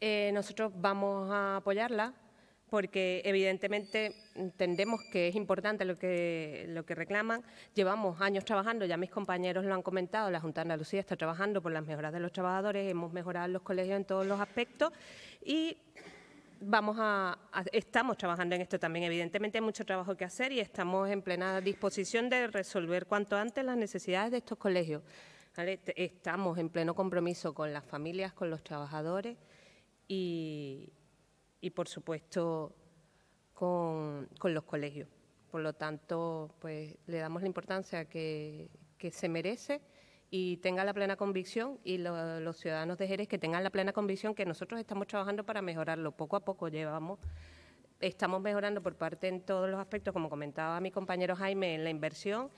Eh, nosotros vamos a apoyarla porque evidentemente entendemos que es importante lo que, lo que reclaman. Llevamos años trabajando, ya mis compañeros lo han comentado, la Junta de Andalucía está trabajando por las mejoras de los trabajadores, hemos mejorado los colegios en todos los aspectos y vamos a, estamos trabajando en esto también. Evidentemente hay mucho trabajo que hacer y estamos en plena disposición de resolver cuanto antes las necesidades de estos colegios. Estamos en pleno compromiso con las familias, con los trabajadores y, y, por supuesto, con, los colegios. Por lo tanto, pues le damos la importancia que, se merece y tenga la plena convicción y los ciudadanos de Jerez que tengan la plena convicción que nosotros estamos trabajando para mejorarlo. Poco a poco llevamos, estamos mejorando por parte en todos los aspectos, como comentaba mi compañero Jaime, en la inversión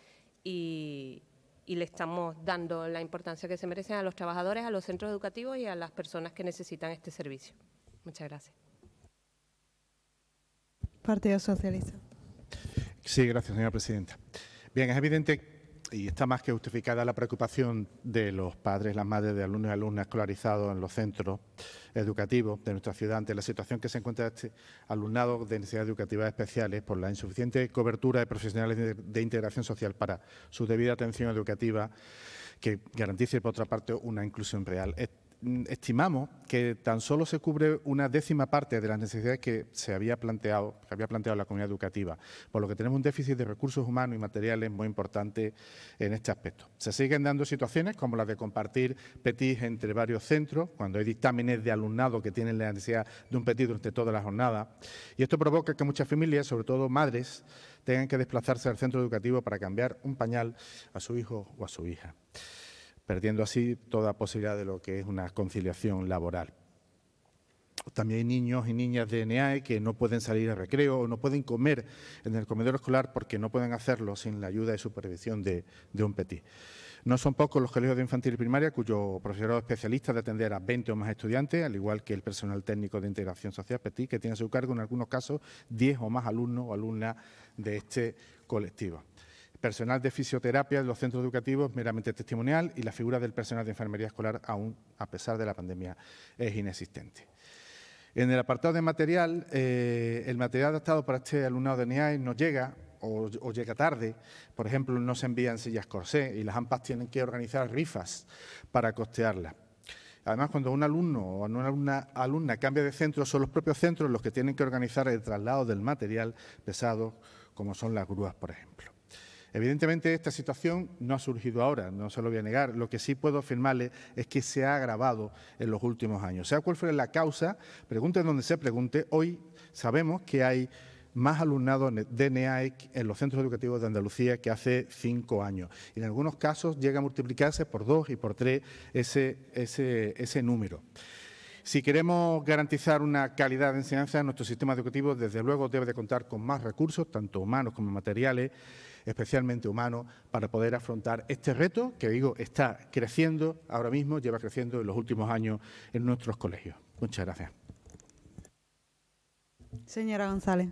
y, y le estamos dando la importancia que se merecen a los trabajadores, a los centros educativos y a las personas que necesitan este servicio. Muchas gracias. Partido Socialista. Sí, gracias, señora presidenta. Bien, es evidente y está más que justificada la preocupación de los padres, las madres de alumnos y alumnas escolarizados en los centros educativos de nuestra ciudad ante la situación que se encuentra este alumnado de necesidades educativas especiales por la insuficiente cobertura de profesionales de integración social para su debida atención educativa que garantice, por otra parte, una inclusión real. Mm, estimamos que tan solo se cubre una décima parte de las necesidades que se había planteado, que había planteado la comunidad educativa, por lo que tenemos un déficit de recursos humanos y materiales muy importante en este aspecto. Se siguen dando situaciones como las de compartir petis entre varios centros, cuando hay dictámenes de alumnado que tienen la necesidad de un petit durante toda la jornada, y esto provoca que muchas familias, sobre todo madres, tengan que desplazarse al centro educativo para cambiar un pañal a su hijo o a su hija perdiendo así toda posibilidad de lo que es una conciliación laboral. También hay niños y niñas de NEAE que no pueden salir a recreo o no pueden comer en el comedor escolar porque no pueden hacerlo sin la ayuda y supervisión de, un PETI. No son pocos los colegios de infantil y primaria cuyo profesorado especialista de atender a 20 o más estudiantes, al igual que el personal técnico de integración social PETI, que tiene a su cargo en algunos casos 10 o más alumnos o alumnas de este colectivo personal de fisioterapia en los centros educativos meramente testimonial y la figura del personal de enfermería escolar, aún a pesar de la pandemia, es inexistente. En el apartado de material, eh, el material adaptado para este alumnado de NIAE e no llega o, llega tarde. Por ejemplo, no se envían sillas corsé y las AMPAs tienen que organizar rifas para costearlas. Además, cuando un alumno o una alumna cambia de centro, son los propios centros los que tienen que organizar el traslado del material pesado, como son las grúas, por ejemplo. Evidentemente, esta situación no ha surgido ahora, no se lo voy a negar. Lo que sí puedo afirmarle es que se ha agravado en los últimos años. Sea cual fuera la causa, pregunte donde se pregunte, hoy sabemos que hay más alumnado de NEAEC en los centros educativos de Andalucía que hace cinco años. Y en algunos casos llega a multiplicarse por dos y por tres ese, ese número. Si queremos garantizar una calidad de enseñanza, en nuestro sistema educativo, desde luego, debe de contar con más recursos, tanto humanos como materiales, especialmente humano, para poder afrontar este reto que, digo, está creciendo ahora mismo, lleva creciendo en los últimos años en nuestros colegios. Muchas gracias. Señora González.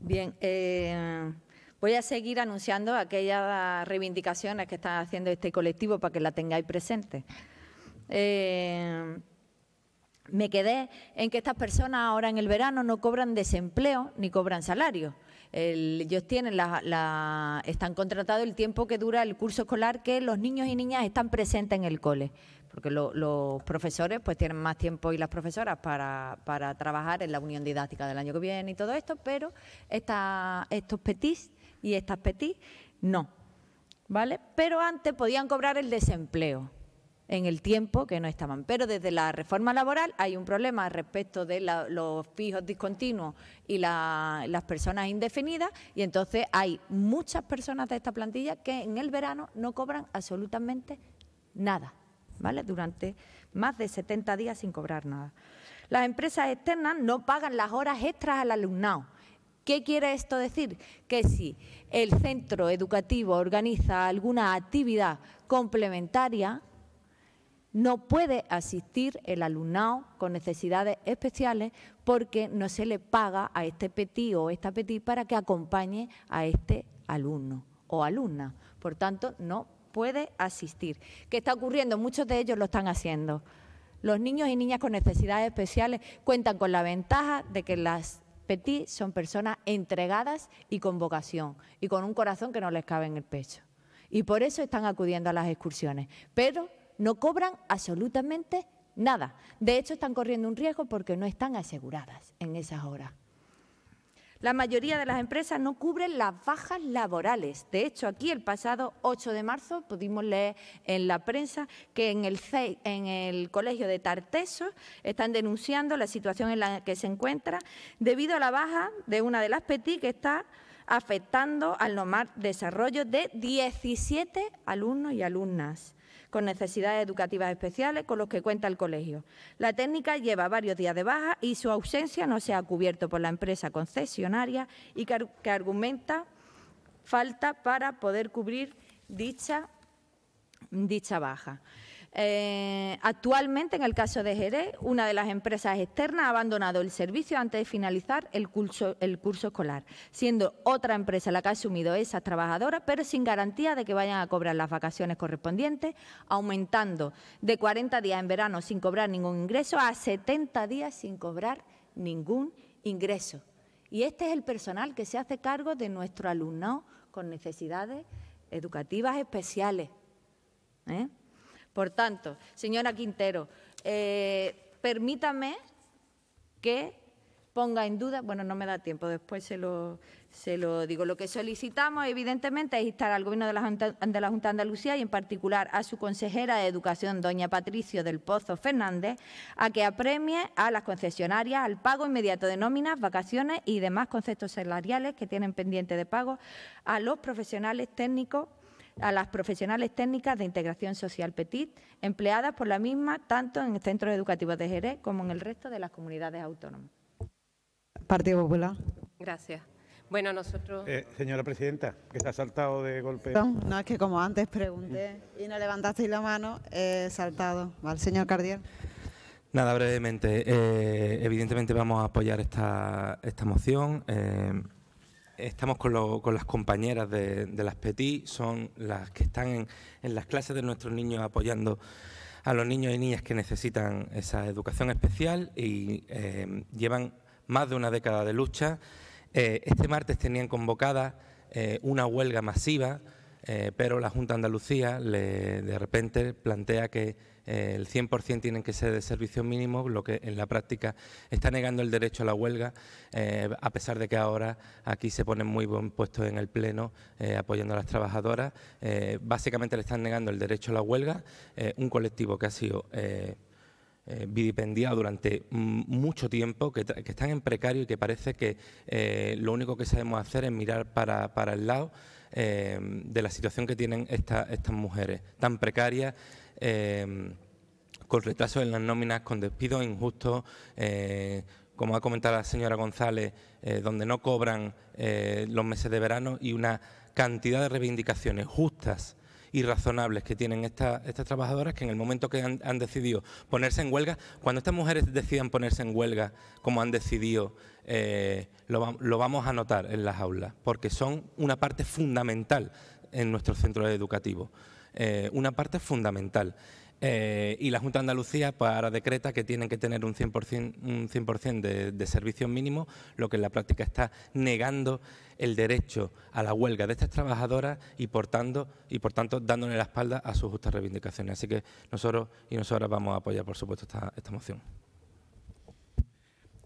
Bien, eh, voy a seguir anunciando aquellas reivindicaciones que está haciendo este colectivo para que la tengáis presente. Eh, me quedé en que estas personas ahora en el verano no cobran desempleo ni cobran salario ellos tienen la, están contratados el tiempo que dura el curso escolar que los niños y niñas están presentes en el cole porque los profesores pues tienen más tiempo y las profesoras para, trabajar en la unión didáctica del año que viene y todo esto, pero esta, estos petis y estas petis no, ¿vale? Pero antes podían cobrar el desempleo en el tiempo que no estaban. Pero desde la reforma laboral hay un problema respecto de los fijos discontinuos y las personas indefinidas y entonces hay muchas personas de esta plantilla que en el verano no cobran absolutamente nada, ¿vale? Durante más de 70 días sin cobrar nada. Las empresas externas no pagan las horas extras al alumnado. ¿Qué quiere esto decir? Que si el centro educativo organiza alguna actividad complementaria, no puede asistir el alumnado con necesidades especiales porque no se le paga a este petit o esta petit para que acompañe a este alumno o alumna. Por tanto, no puede asistir. ¿Qué está ocurriendo? Muchos de ellos lo están haciendo. Los niños y niñas con necesidades especiales cuentan con la ventaja de que las petit son personas entregadas y con vocación y con un corazón que no les cabe en el pecho. Y por eso están acudiendo a las excursiones. Pero no cobran absolutamente nada. De hecho, están corriendo un riesgo porque no están aseguradas en esas horas. La mayoría de las empresas no cubren las bajas laborales. De hecho, aquí el pasado 8 de marzo pudimos leer en la prensa que en el, colegio de Tarteso están denunciando la situación en la que se encuentra debido a la baja de una de las PETI que está afectando al normal desarrollo de 17 alumnos y alumnas con necesidades educativas especiales con los que cuenta el colegio. La técnica lleva varios días de baja y su ausencia no se ha cubierto por la empresa concesionaria y que, argumenta falta para poder cubrir dicha baja. Eh, actualmente, en el caso de Jerez, una de las empresas externas ha abandonado el servicio antes de finalizar el curso, escolar, siendo otra empresa la que ha asumido esas trabajadoras, pero sin garantía de que vayan a cobrar las vacaciones correspondientes, aumentando de 40 días en verano sin cobrar ningún ingreso a 70 días sin cobrar ningún ingreso. Y este es el personal que se hace cargo de nuestro alumno con necesidades educativas especiales. ¿eh? Por tanto, señora Quintero, eh, permítame que ponga en duda, bueno, no me da tiempo, después se lo, digo. Lo que solicitamos, evidentemente, es instar al Gobierno de la, Junta, de la Junta de Andalucía y, en particular, a su consejera de Educación, doña Patricio del Pozo Fernández, a que apremie a las concesionarias al pago inmediato de nóminas, vacaciones y demás conceptos salariales que tienen pendiente de pago a los profesionales técnicos a las profesionales técnicas de integración social PETIT, empleadas por la misma tanto en el Centro Educativo de Jerez como en el resto de las comunidades autónomas. Partido Popular. Gracias. Bueno, nosotros. Eh, señora presidenta, que se ha saltado de golpe. No, no, es que como antes pregunté y no levantasteis la mano, he saltado. ¿Vale, señor Cardiel? Nada, brevemente. Eh, evidentemente vamos a apoyar esta, esta moción. Eh, estamos con, las compañeras de, las Petit, son las que están en, las clases de nuestros niños apoyando a los niños y niñas que necesitan esa educación especial y em, llevan más de una década de lucha. Eh, este martes tenían convocada eh, una huelga masiva, eh, pero la Junta Andalucía de repente plantea que el 100% tienen que ser de servicio mínimo, lo que en la práctica está negando el derecho a la huelga, eh, a pesar de que ahora aquí se ponen muy buen puesto en el Pleno eh, apoyando a las trabajadoras. Eh, básicamente le están negando el derecho a la huelga, un colectivo que ha sido... Eh, bidipendiado durante mucho tiempo, que, están en precario y que parece que lo único que sabemos hacer es mirar para, el lado de la situación que tienen estas mujeres tan precarias Em, con retraso en las nóminas, con despidos injustos, eh, como ha comentado la señora González, eh, donde no cobran eh, los meses de verano y una cantidad de reivindicaciones justas y razonables que tienen estas trabajadoras que en el momento que han, decidido ponerse en huelga, cuando estas mujeres decidan ponerse en huelga como han decidido, lo, lo, vamos a notar en las aulas, porque son una parte fundamental en nuestro centro educativo. Eh, una parte fundamental. Eh, y la Junta de Andalucía para pues, decreta que tienen que tener un 100%, un 100 de, de servicios mínimos, lo que en la práctica está negando el derecho a la huelga de estas trabajadoras y por, tanto, y por tanto dándole la espalda a sus justas reivindicaciones. Así que nosotros y nosotras vamos a apoyar, por supuesto, esta, moción.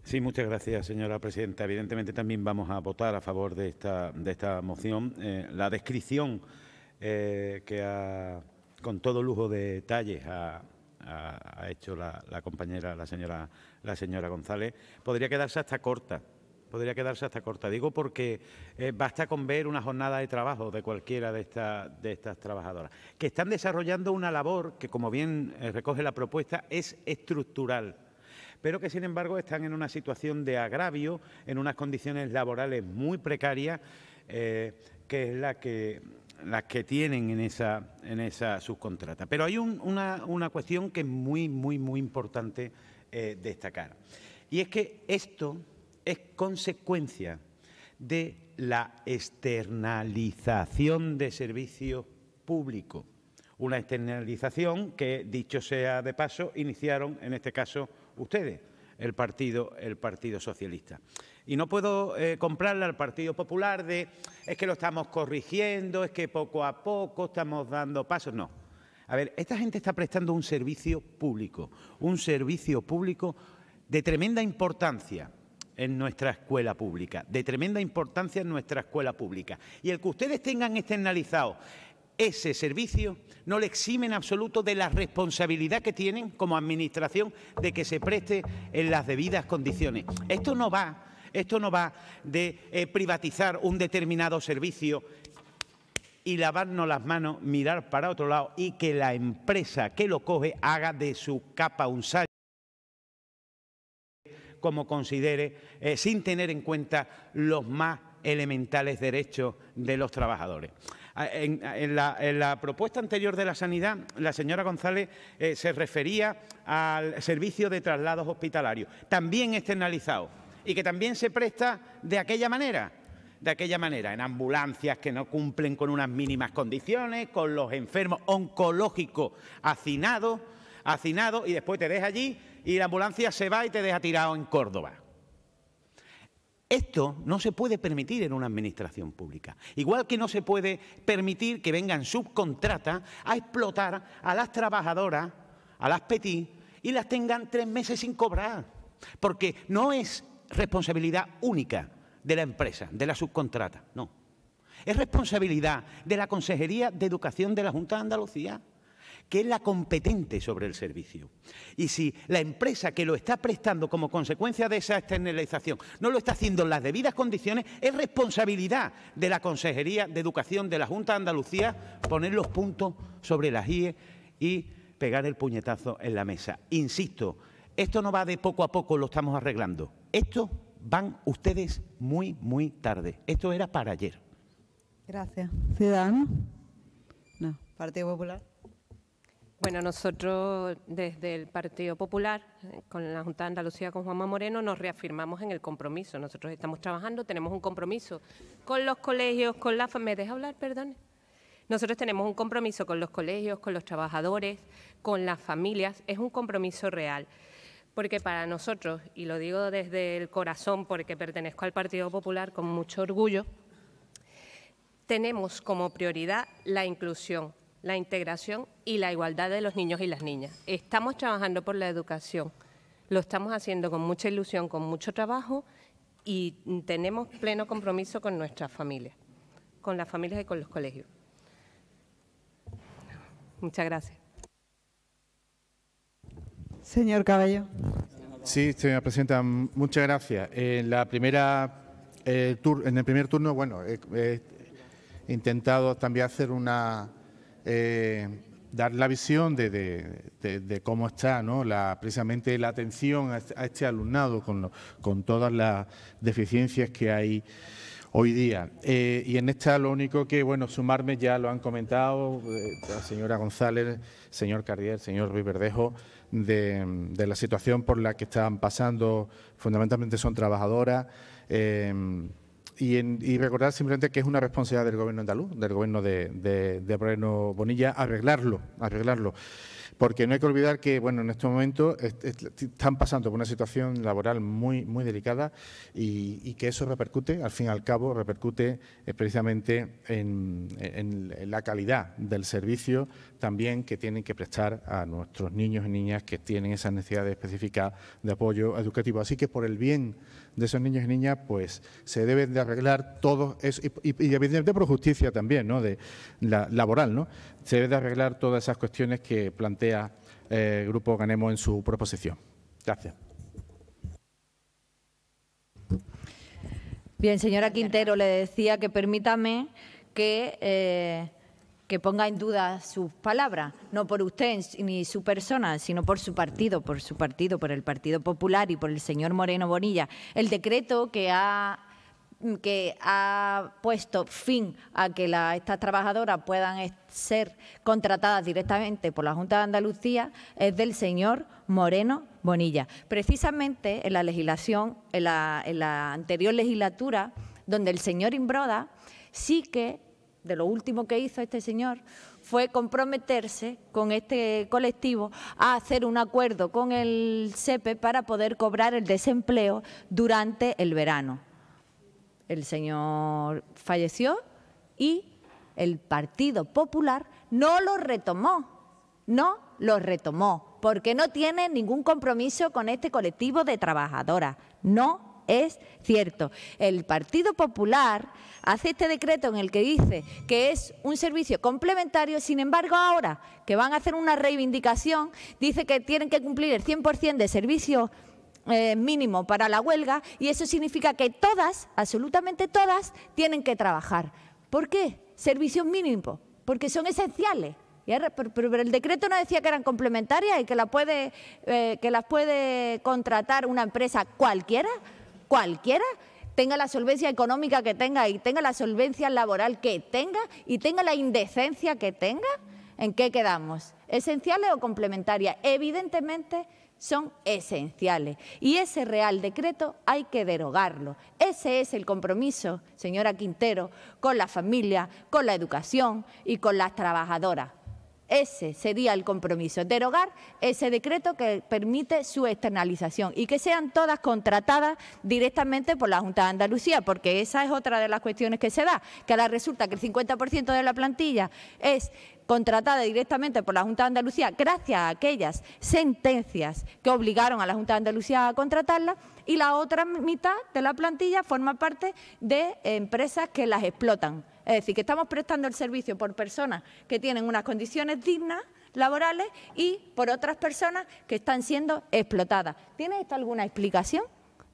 Sí, muchas gracias, señora presidenta. Evidentemente también vamos a votar a favor de esta, de esta moción. Eh, la descripción eh, que con todo lujo de detalles ha, hecho la, compañera, la señora, la señora González, podría quedarse hasta corta. Podría quedarse hasta corta. Digo porque eh, basta con ver una jornada de trabajo de cualquiera de, estas trabajadoras, que están desarrollando una labor que, como bien eh, recoge la propuesta, es estructural pero que sin embargo están en una situación de agravio, en unas condiciones laborales muy precarias, que es la que las que tienen en esa, en esa subcontrata. Pero hay una, cuestión que es muy, muy, muy importante eh, destacar. Y es que esto es consecuencia de la externalización de servicios públicos. Una externalización que, dicho sea de paso, iniciaron, en este caso, ustedes, el Partido, el partido Socialista. Y no puedo eh, comprarle al Partido Popular de es que lo estamos corrigiendo, es que poco a poco estamos dando pasos. No. A ver, esta gente está prestando un servicio público, un servicio público de tremenda importancia en nuestra escuela pública, de tremenda importancia en nuestra escuela pública. Y el que ustedes tengan externalizado ese servicio no le exime en absoluto de la responsabilidad que tienen como administración de que se preste en las debidas condiciones. Esto no va esto no va de eh, privatizar un determinado servicio y lavarnos las manos, mirar para otro lado y que la empresa que lo coge haga de su capa un sallo, como considere, eh, sin tener en cuenta los más elementales derechos de los trabajadores. En, la, propuesta anterior de la sanidad, la señora González eh, se refería al servicio de traslados hospitalarios, también externalizado y que también se presta de aquella manera, de aquella manera, en ambulancias que no cumplen con unas mínimas condiciones, con los enfermos oncológicos hacinados, hacinados y después te deja allí y la ambulancia se va y te deja tirado en Córdoba. Esto no se puede permitir en una administración pública. Igual que no se puede permitir que vengan subcontratas a explotar a las trabajadoras, a las PETI, y las tengan tres meses sin cobrar. Porque no es responsabilidad única de la empresa, de la subcontrata, no. Es responsabilidad de la Consejería de Educación de la Junta de Andalucía, que es la competente sobre el servicio. Y si la empresa que lo está prestando como consecuencia de esa externalización no lo está haciendo en las debidas condiciones, es responsabilidad de la Consejería de Educación de la Junta de Andalucía poner los puntos sobre las IE y pegar el puñetazo en la mesa. Insisto, esto no va de poco a poco, lo estamos arreglando. Esto van ustedes muy, muy tarde. Esto era para ayer. Gracias. Ciudadano. No, Partido Popular. Bueno, nosotros desde el Partido Popular, con la Junta de Andalucía, con Juanma Moreno, nos reafirmamos en el compromiso. Nosotros estamos trabajando, tenemos un compromiso con los colegios, con la... ¿Me deja hablar? Perdón. Nosotros tenemos un compromiso con los colegios, con los trabajadores, con las familias. Es un compromiso real porque para nosotros, y lo digo desde el corazón porque pertenezco al Partido Popular con mucho orgullo, tenemos como prioridad la inclusión, la integración y la igualdad de los niños y las niñas. Estamos trabajando por la educación, lo estamos haciendo con mucha ilusión, con mucho trabajo y tenemos pleno compromiso con nuestras familias, con las familias y con los colegios. Muchas gracias. Señor Cabello. Sí, señora presidenta, muchas gracias. En la primera eh, en el primer turno, bueno, he, intentado también hacer una eh, dar la visión de, cómo está, ¿no? La, precisamente la atención a, este alumnado con, con todas las deficiencias que hay hoy día. Eh, y en esta lo único que, bueno, sumarme ya lo han comentado la señora González, señor Carrier, señor Ruiz de, la situación por la que están pasando, fundamentalmente son trabajadoras. Eh, y, recordar simplemente que es una responsabilidad del gobierno andaluz, del gobierno de, de, Bonilla, arreglarlo, arreglarlo. Porque no hay que olvidar que, bueno, en estos momentos están pasando por una situación laboral muy, muy delicada y, que eso repercute, al fin y al cabo, repercute eh, precisamente en, en la calidad del servicio también que tienen que prestar a nuestros niños y niñas que tienen esas necesidades específicas de apoyo educativo. Así que por el bien de esos niños y niñas, pues se debe de arreglar todo eso, y, evidentemente por justicia también, ¿no? de laboral, ¿no? se debe de arreglar todas esas cuestiones que plantea el eh, Grupo Ganemos en su proposición. Gracias. Bien, señora Quintero, le decía que permítame que... Eh, que ponga en duda sus palabras, no por usted ni su persona, sino por su partido, por su partido, por el Partido Popular y por el señor Moreno Bonilla. El decreto que ha mm, que ha puesto fin a que estas trabajadoras puedan ser contratadas directamente por la Junta de Andalucía es del señor Moreno Bonilla. Precisamente en la legislación, en la, en la anterior legislatura, donde el señor Imbroda sí que de lo último que hizo este señor fue comprometerse con este colectivo a hacer un acuerdo con el SEPE para poder cobrar el desempleo durante el verano. El señor falleció y el Partido Popular no lo retomó, no lo retomó, porque no tiene ningún compromiso con este colectivo de trabajadoras, no es cierto. El Partido Popular hace este decreto en el que dice que es un servicio complementario, sin embargo ahora que van a hacer una reivindicación, dice que tienen que cumplir el 100% de servicio eh, mínimo para la huelga y eso significa que todas, absolutamente todas, tienen que trabajar. ¿Por qué? Servicios mínimos, porque son esenciales. Pero el decreto no decía que eran complementarias y que eh, las puede contratar una empresa cualquiera cualquiera tenga la solvencia económica que tenga y tenga la solvencia laboral que tenga y tenga la indecencia que tenga, ¿en qué quedamos? ¿Esenciales o complementarias? Evidentemente son esenciales y ese real decreto hay que derogarlo. Ese es el compromiso, señora Quintero, con la familia, con la educación y con las trabajadoras. Ese sería el compromiso, derogar ese decreto que permite su externalización y que sean todas contratadas directamente por la Junta de Andalucía, porque esa es otra de las cuestiones que se da, que ahora resulta que el 50% de la plantilla es contratada directamente por la Junta de Andalucía gracias a aquellas sentencias que obligaron a la Junta de Andalucía a contratarla y la otra mitad de la plantilla forma parte de empresas que las explotan es decir, que estamos prestando el servicio por personas que tienen unas condiciones dignas laborales y por otras personas que están siendo explotadas. ¿Tiene esto alguna explicación?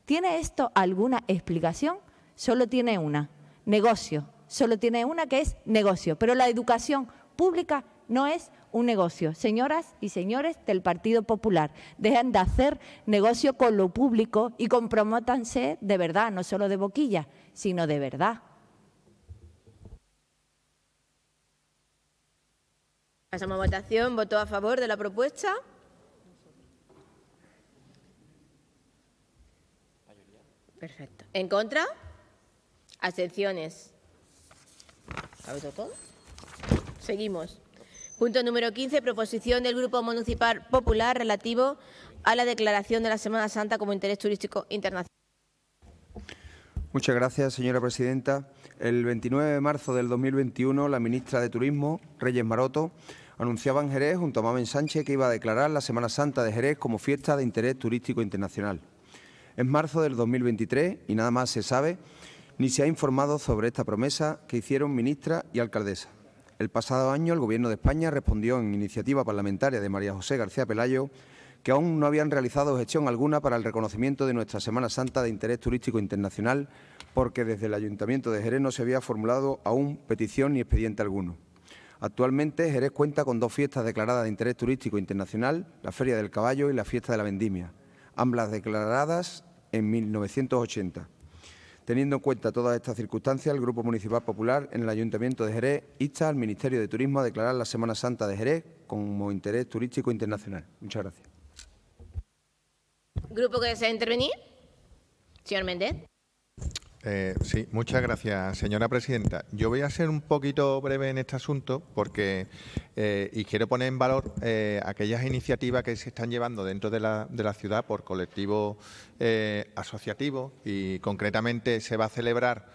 ¿Tiene esto alguna explicación? Solo tiene una, negocio. Solo tiene una que es negocio. Pero la educación pública no es un negocio. Señoras y señores del Partido Popular, dejen de hacer negocio con lo público y comprométanse de verdad, no solo de boquilla, sino de verdad. Pasamos a votación. ¿Votó a favor de la propuesta? Perfecto. ¿En contra? Abstenciones. Seguimos. Punto número 15, proposición del Grupo Municipal Popular relativo a la declaración de la Semana Santa como interés turístico internacional. Muchas gracias, señora presidenta. El 29 de marzo del 2021, la ministra de Turismo, Reyes Maroto, anunciaba en Jerez, junto a Mamen Sánchez, que iba a declarar la Semana Santa de Jerez como fiesta de interés turístico internacional. Es marzo del 2023 y nada más se sabe ni se ha informado sobre esta promesa que hicieron ministra y alcaldesa. El pasado año, el Gobierno de España respondió en iniciativa parlamentaria de María José García Pelayo que aún no habían realizado gestión alguna para el reconocimiento de nuestra Semana Santa de Interés Turístico Internacional, porque desde el Ayuntamiento de Jerez no se había formulado aún petición ni expediente alguno. Actualmente Jerez cuenta con dos fiestas declaradas de interés turístico internacional, la Feria del Caballo y la Fiesta de la Vendimia, ambas declaradas en 1980. Teniendo en cuenta todas estas circunstancias, el Grupo Municipal Popular en el Ayuntamiento de Jerez insta al Ministerio de Turismo a declarar la Semana Santa de Jerez como interés turístico internacional. Muchas gracias. ¿Grupo que desea intervenir? Señor Méndez. Eh, sí, muchas gracias, señora presidenta. Yo voy a ser un poquito breve en este asunto porque eh, y quiero poner en valor eh, aquellas iniciativas que se están llevando dentro de la, ciudad por colectivos asociativo y concretamente se va a celebrar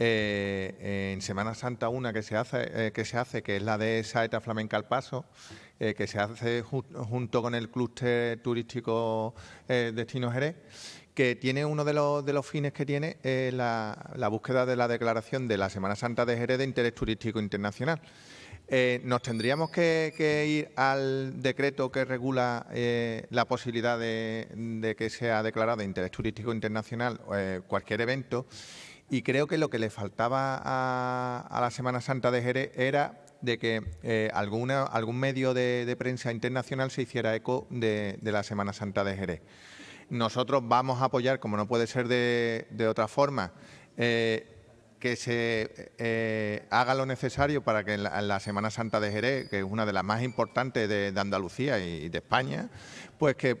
en Semana Santa una que se hace que se hace que es la de Saeta Flamenca al Paso eh, que se hace junto con el clúster turístico eh, Destino Jerez, que tiene uno de los, fines que tiene eh, la, búsqueda de la declaración de la Semana Santa de Jerez de Interés Turístico Internacional. nos tendríamos que, ir al decreto que regula la posibilidad de, que sea declarado de interés turístico internacional cualquier evento y creo que lo que le faltaba a, a la Semana Santa de Jerez era de que eh, algún medio de, prensa internacional se hiciera eco de, la Semana Santa de Jerez. Nosotros vamos a apoyar, como no puede ser de, otra forma, eh, que se eh, haga lo necesario para que la, Semana Santa de Jerez, que es una de las más importantes de, Andalucía y, de España, pues que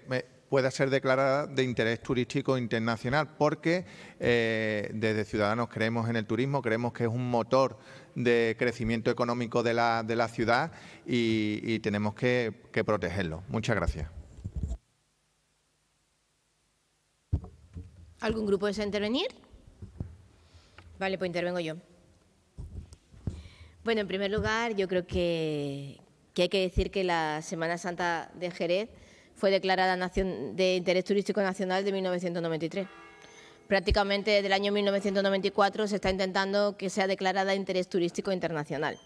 pueda ser declarada de interés turístico internacional, porque desde Ciudadanos creemos en el turismo, creemos que es un motor de crecimiento económico de la, de la ciudad y, tenemos que, protegerlo. Muchas gracias. ¿Algún grupo desea intervenir? Vale, pues intervengo yo. Bueno, en primer lugar, yo creo que, hay que decir que la Semana Santa de Jerez fue declarada de Interés Turístico Nacional de 1993 prácticamente desde el año 1994 se está intentando que sea declarada interés turístico internacional.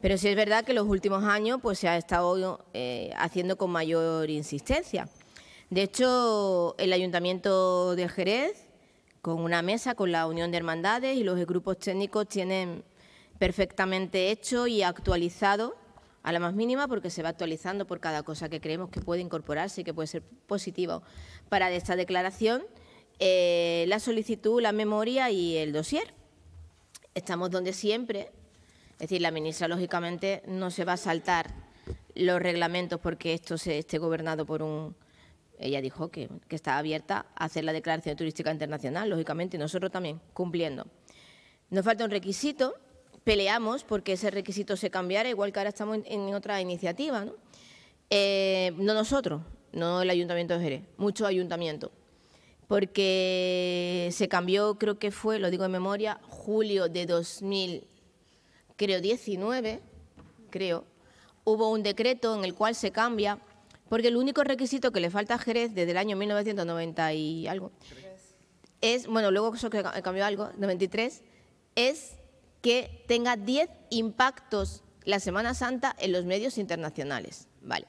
Pero sí es verdad que en los últimos años pues, se ha estado eh, haciendo con mayor insistencia. De hecho, el Ayuntamiento de Jerez, con una mesa con la Unión de Hermandades y los grupos técnicos, tienen perfectamente hecho y actualizado a la más mínima porque se va actualizando por cada cosa que creemos que puede incorporarse y que puede ser positivo para esta declaración eh, la solicitud, la memoria y el dossier. Estamos donde siempre. Es decir, la ministra, lógicamente, no se va a saltar los reglamentos porque esto se esté gobernado por un... Ella dijo que, está abierta a hacer la declaración turística internacional, lógicamente, y nosotros también, cumpliendo. Nos falta un requisito, peleamos porque ese requisito se cambiara, igual que ahora estamos en, otra iniciativa, ¿no? Eh, no nosotros, no el Ayuntamiento de Jerez, muchos ayuntamientos porque se cambió, creo que fue, lo digo de memoria, julio de 2000, creo 19, creo, hubo un decreto en el cual se cambia, porque el único requisito que le falta a Jerez desde el año 1990 y algo es, bueno, luego eso cambió algo, 93, es que tenga 10 impactos la Semana Santa en los medios internacionales, ¿vale?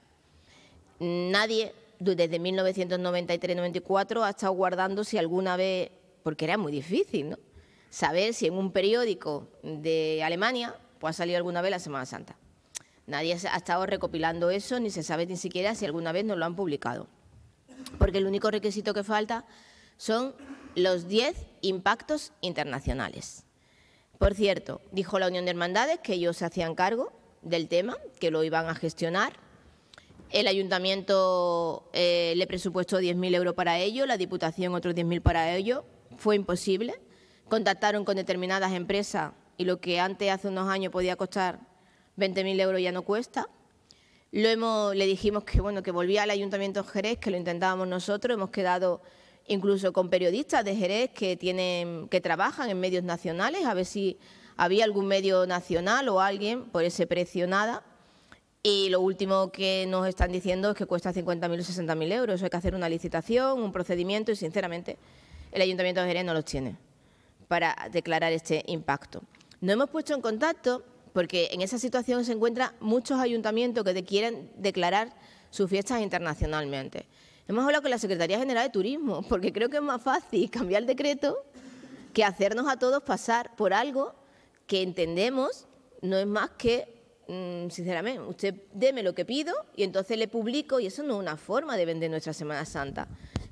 Nadie desde 1993-94 ha estado guardando si alguna vez, porque era muy difícil, ¿no? Saber si en un periódico de Alemania pues ha salido alguna vez la Semana Santa. Nadie ha estado recopilando eso, ni se sabe ni siquiera si alguna vez nos lo han publicado. Porque el único requisito que falta son los 10 impactos internacionales. Por cierto, dijo la Unión de Hermandades que ellos se hacían cargo del tema, que lo iban a gestionar el ayuntamiento eh, le presupuestó 10.000 euros para ello, la diputación otros 10.000 para ello. Fue imposible. Contactaron con determinadas empresas y lo que antes, hace unos años, podía costar 20.000 euros ya no cuesta. le dijimos que, bueno, que volvía al ayuntamiento de Jerez, que lo intentábamos nosotros. Hemos quedado incluso con periodistas de Jerez que, tienen, que trabajan en medios nacionales, a ver si había algún medio nacional o alguien por ese precio nada. Y lo último que nos están diciendo es que cuesta 50.000 o 60.000 euros. Hay que hacer una licitación, un procedimiento y, sinceramente, el Ayuntamiento de Jerez no los tiene para declarar este impacto. No hemos puesto en contacto porque en esa situación se encuentran muchos ayuntamientos que quieren declarar sus fiestas internacionalmente. Hemos hablado con la Secretaría General de Turismo porque creo que es más fácil cambiar el decreto que hacernos a todos pasar por algo que entendemos no es más que Mm, sinceramente, usted deme lo que pido y entonces le publico y eso no es una forma de vender nuestra Semana Santa.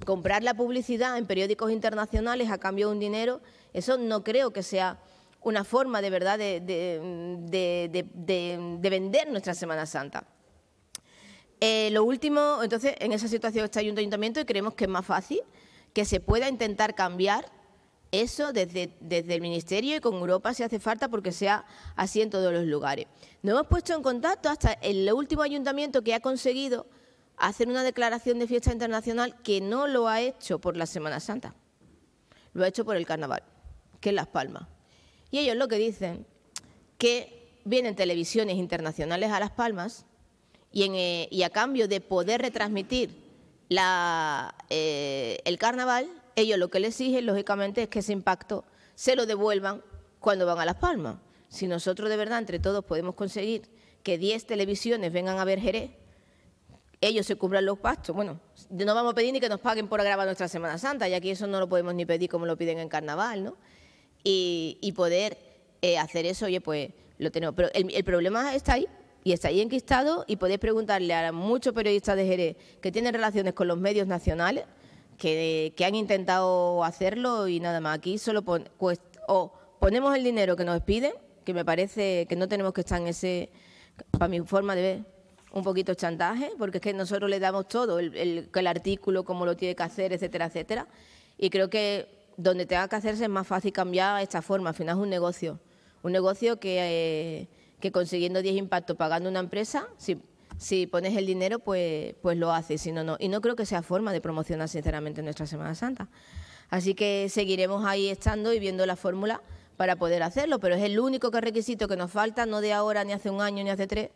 Comprar la publicidad en periódicos internacionales a cambio de un dinero, eso no creo que sea una forma de verdad de, mm, vender nuestra Semana Santa. Eh, lo último, entonces, en esa situación está el ayuntamiento y creemos que es más fácil que se pueda intentar cambiar eso desde, el Ministerio y con Europa se hace falta porque sea así en todos los lugares. Nos hemos puesto en contacto hasta el último ayuntamiento que ha conseguido hacer una declaración de fiesta internacional que no lo ha hecho por la Semana Santa, lo ha hecho por el carnaval, que es Las Palmas. Y ellos lo que dicen, que vienen televisiones internacionales a Las Palmas y, eh, a cambio de poder retransmitir eh, el carnaval, ellos lo que les exigen, lógicamente, es que ese impacto se lo devuelvan cuando van a Las Palmas. Si nosotros de verdad entre todos podemos conseguir que 10 televisiones vengan a ver Jerez, ellos se cubran los pastos. Bueno, no vamos a pedir ni que nos paguen por grabar nuestra Semana Santa, ya que eso no lo podemos ni pedir como lo piden en Carnaval, ¿no? Y, poder eh, hacer eso, oye, pues lo tenemos. Pero el, el problema está ahí, y está ahí enquistado y podéis preguntarle a muchos periodistas de Jerez que tienen relaciones con los medios nacionales que, han intentado hacerlo y nada más. Aquí solo o ponemos el dinero que nos piden, que me parece que no tenemos que estar en ese, para mi forma de ver, un poquito chantaje, porque es que nosotros le damos todo, el, artículo, cómo lo tiene que hacer, etcétera, etcétera. Y creo que donde tenga que hacerse es más fácil cambiar esta forma. Al final es un negocio. Un negocio que, eh, que consiguiendo 10 impactos pagando una empresa, si pones el dinero, pues, pues lo haces, si no, Y no creo que sea forma de promocionar, sinceramente, nuestra Semana Santa. Así que seguiremos ahí estando y viendo la fórmula para poder hacerlo, pero es el único requisito que nos falta, no de ahora, ni hace un año, ni hace tres,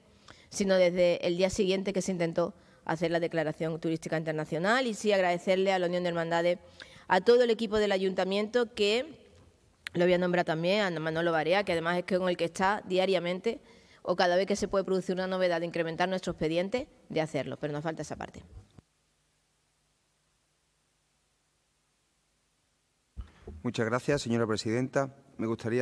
sino desde el día siguiente que se intentó hacer la declaración turística internacional y sí agradecerle a la Unión de Hermandades, a todo el equipo del ayuntamiento que lo voy a nombrar también, a Manolo Barea, que además es con el que está diariamente o cada vez que se puede producir una novedad, incrementar nuestro expediente, de hacerlo, pero nos falta esa parte. Muchas gracias, señora presidenta. Me gustaría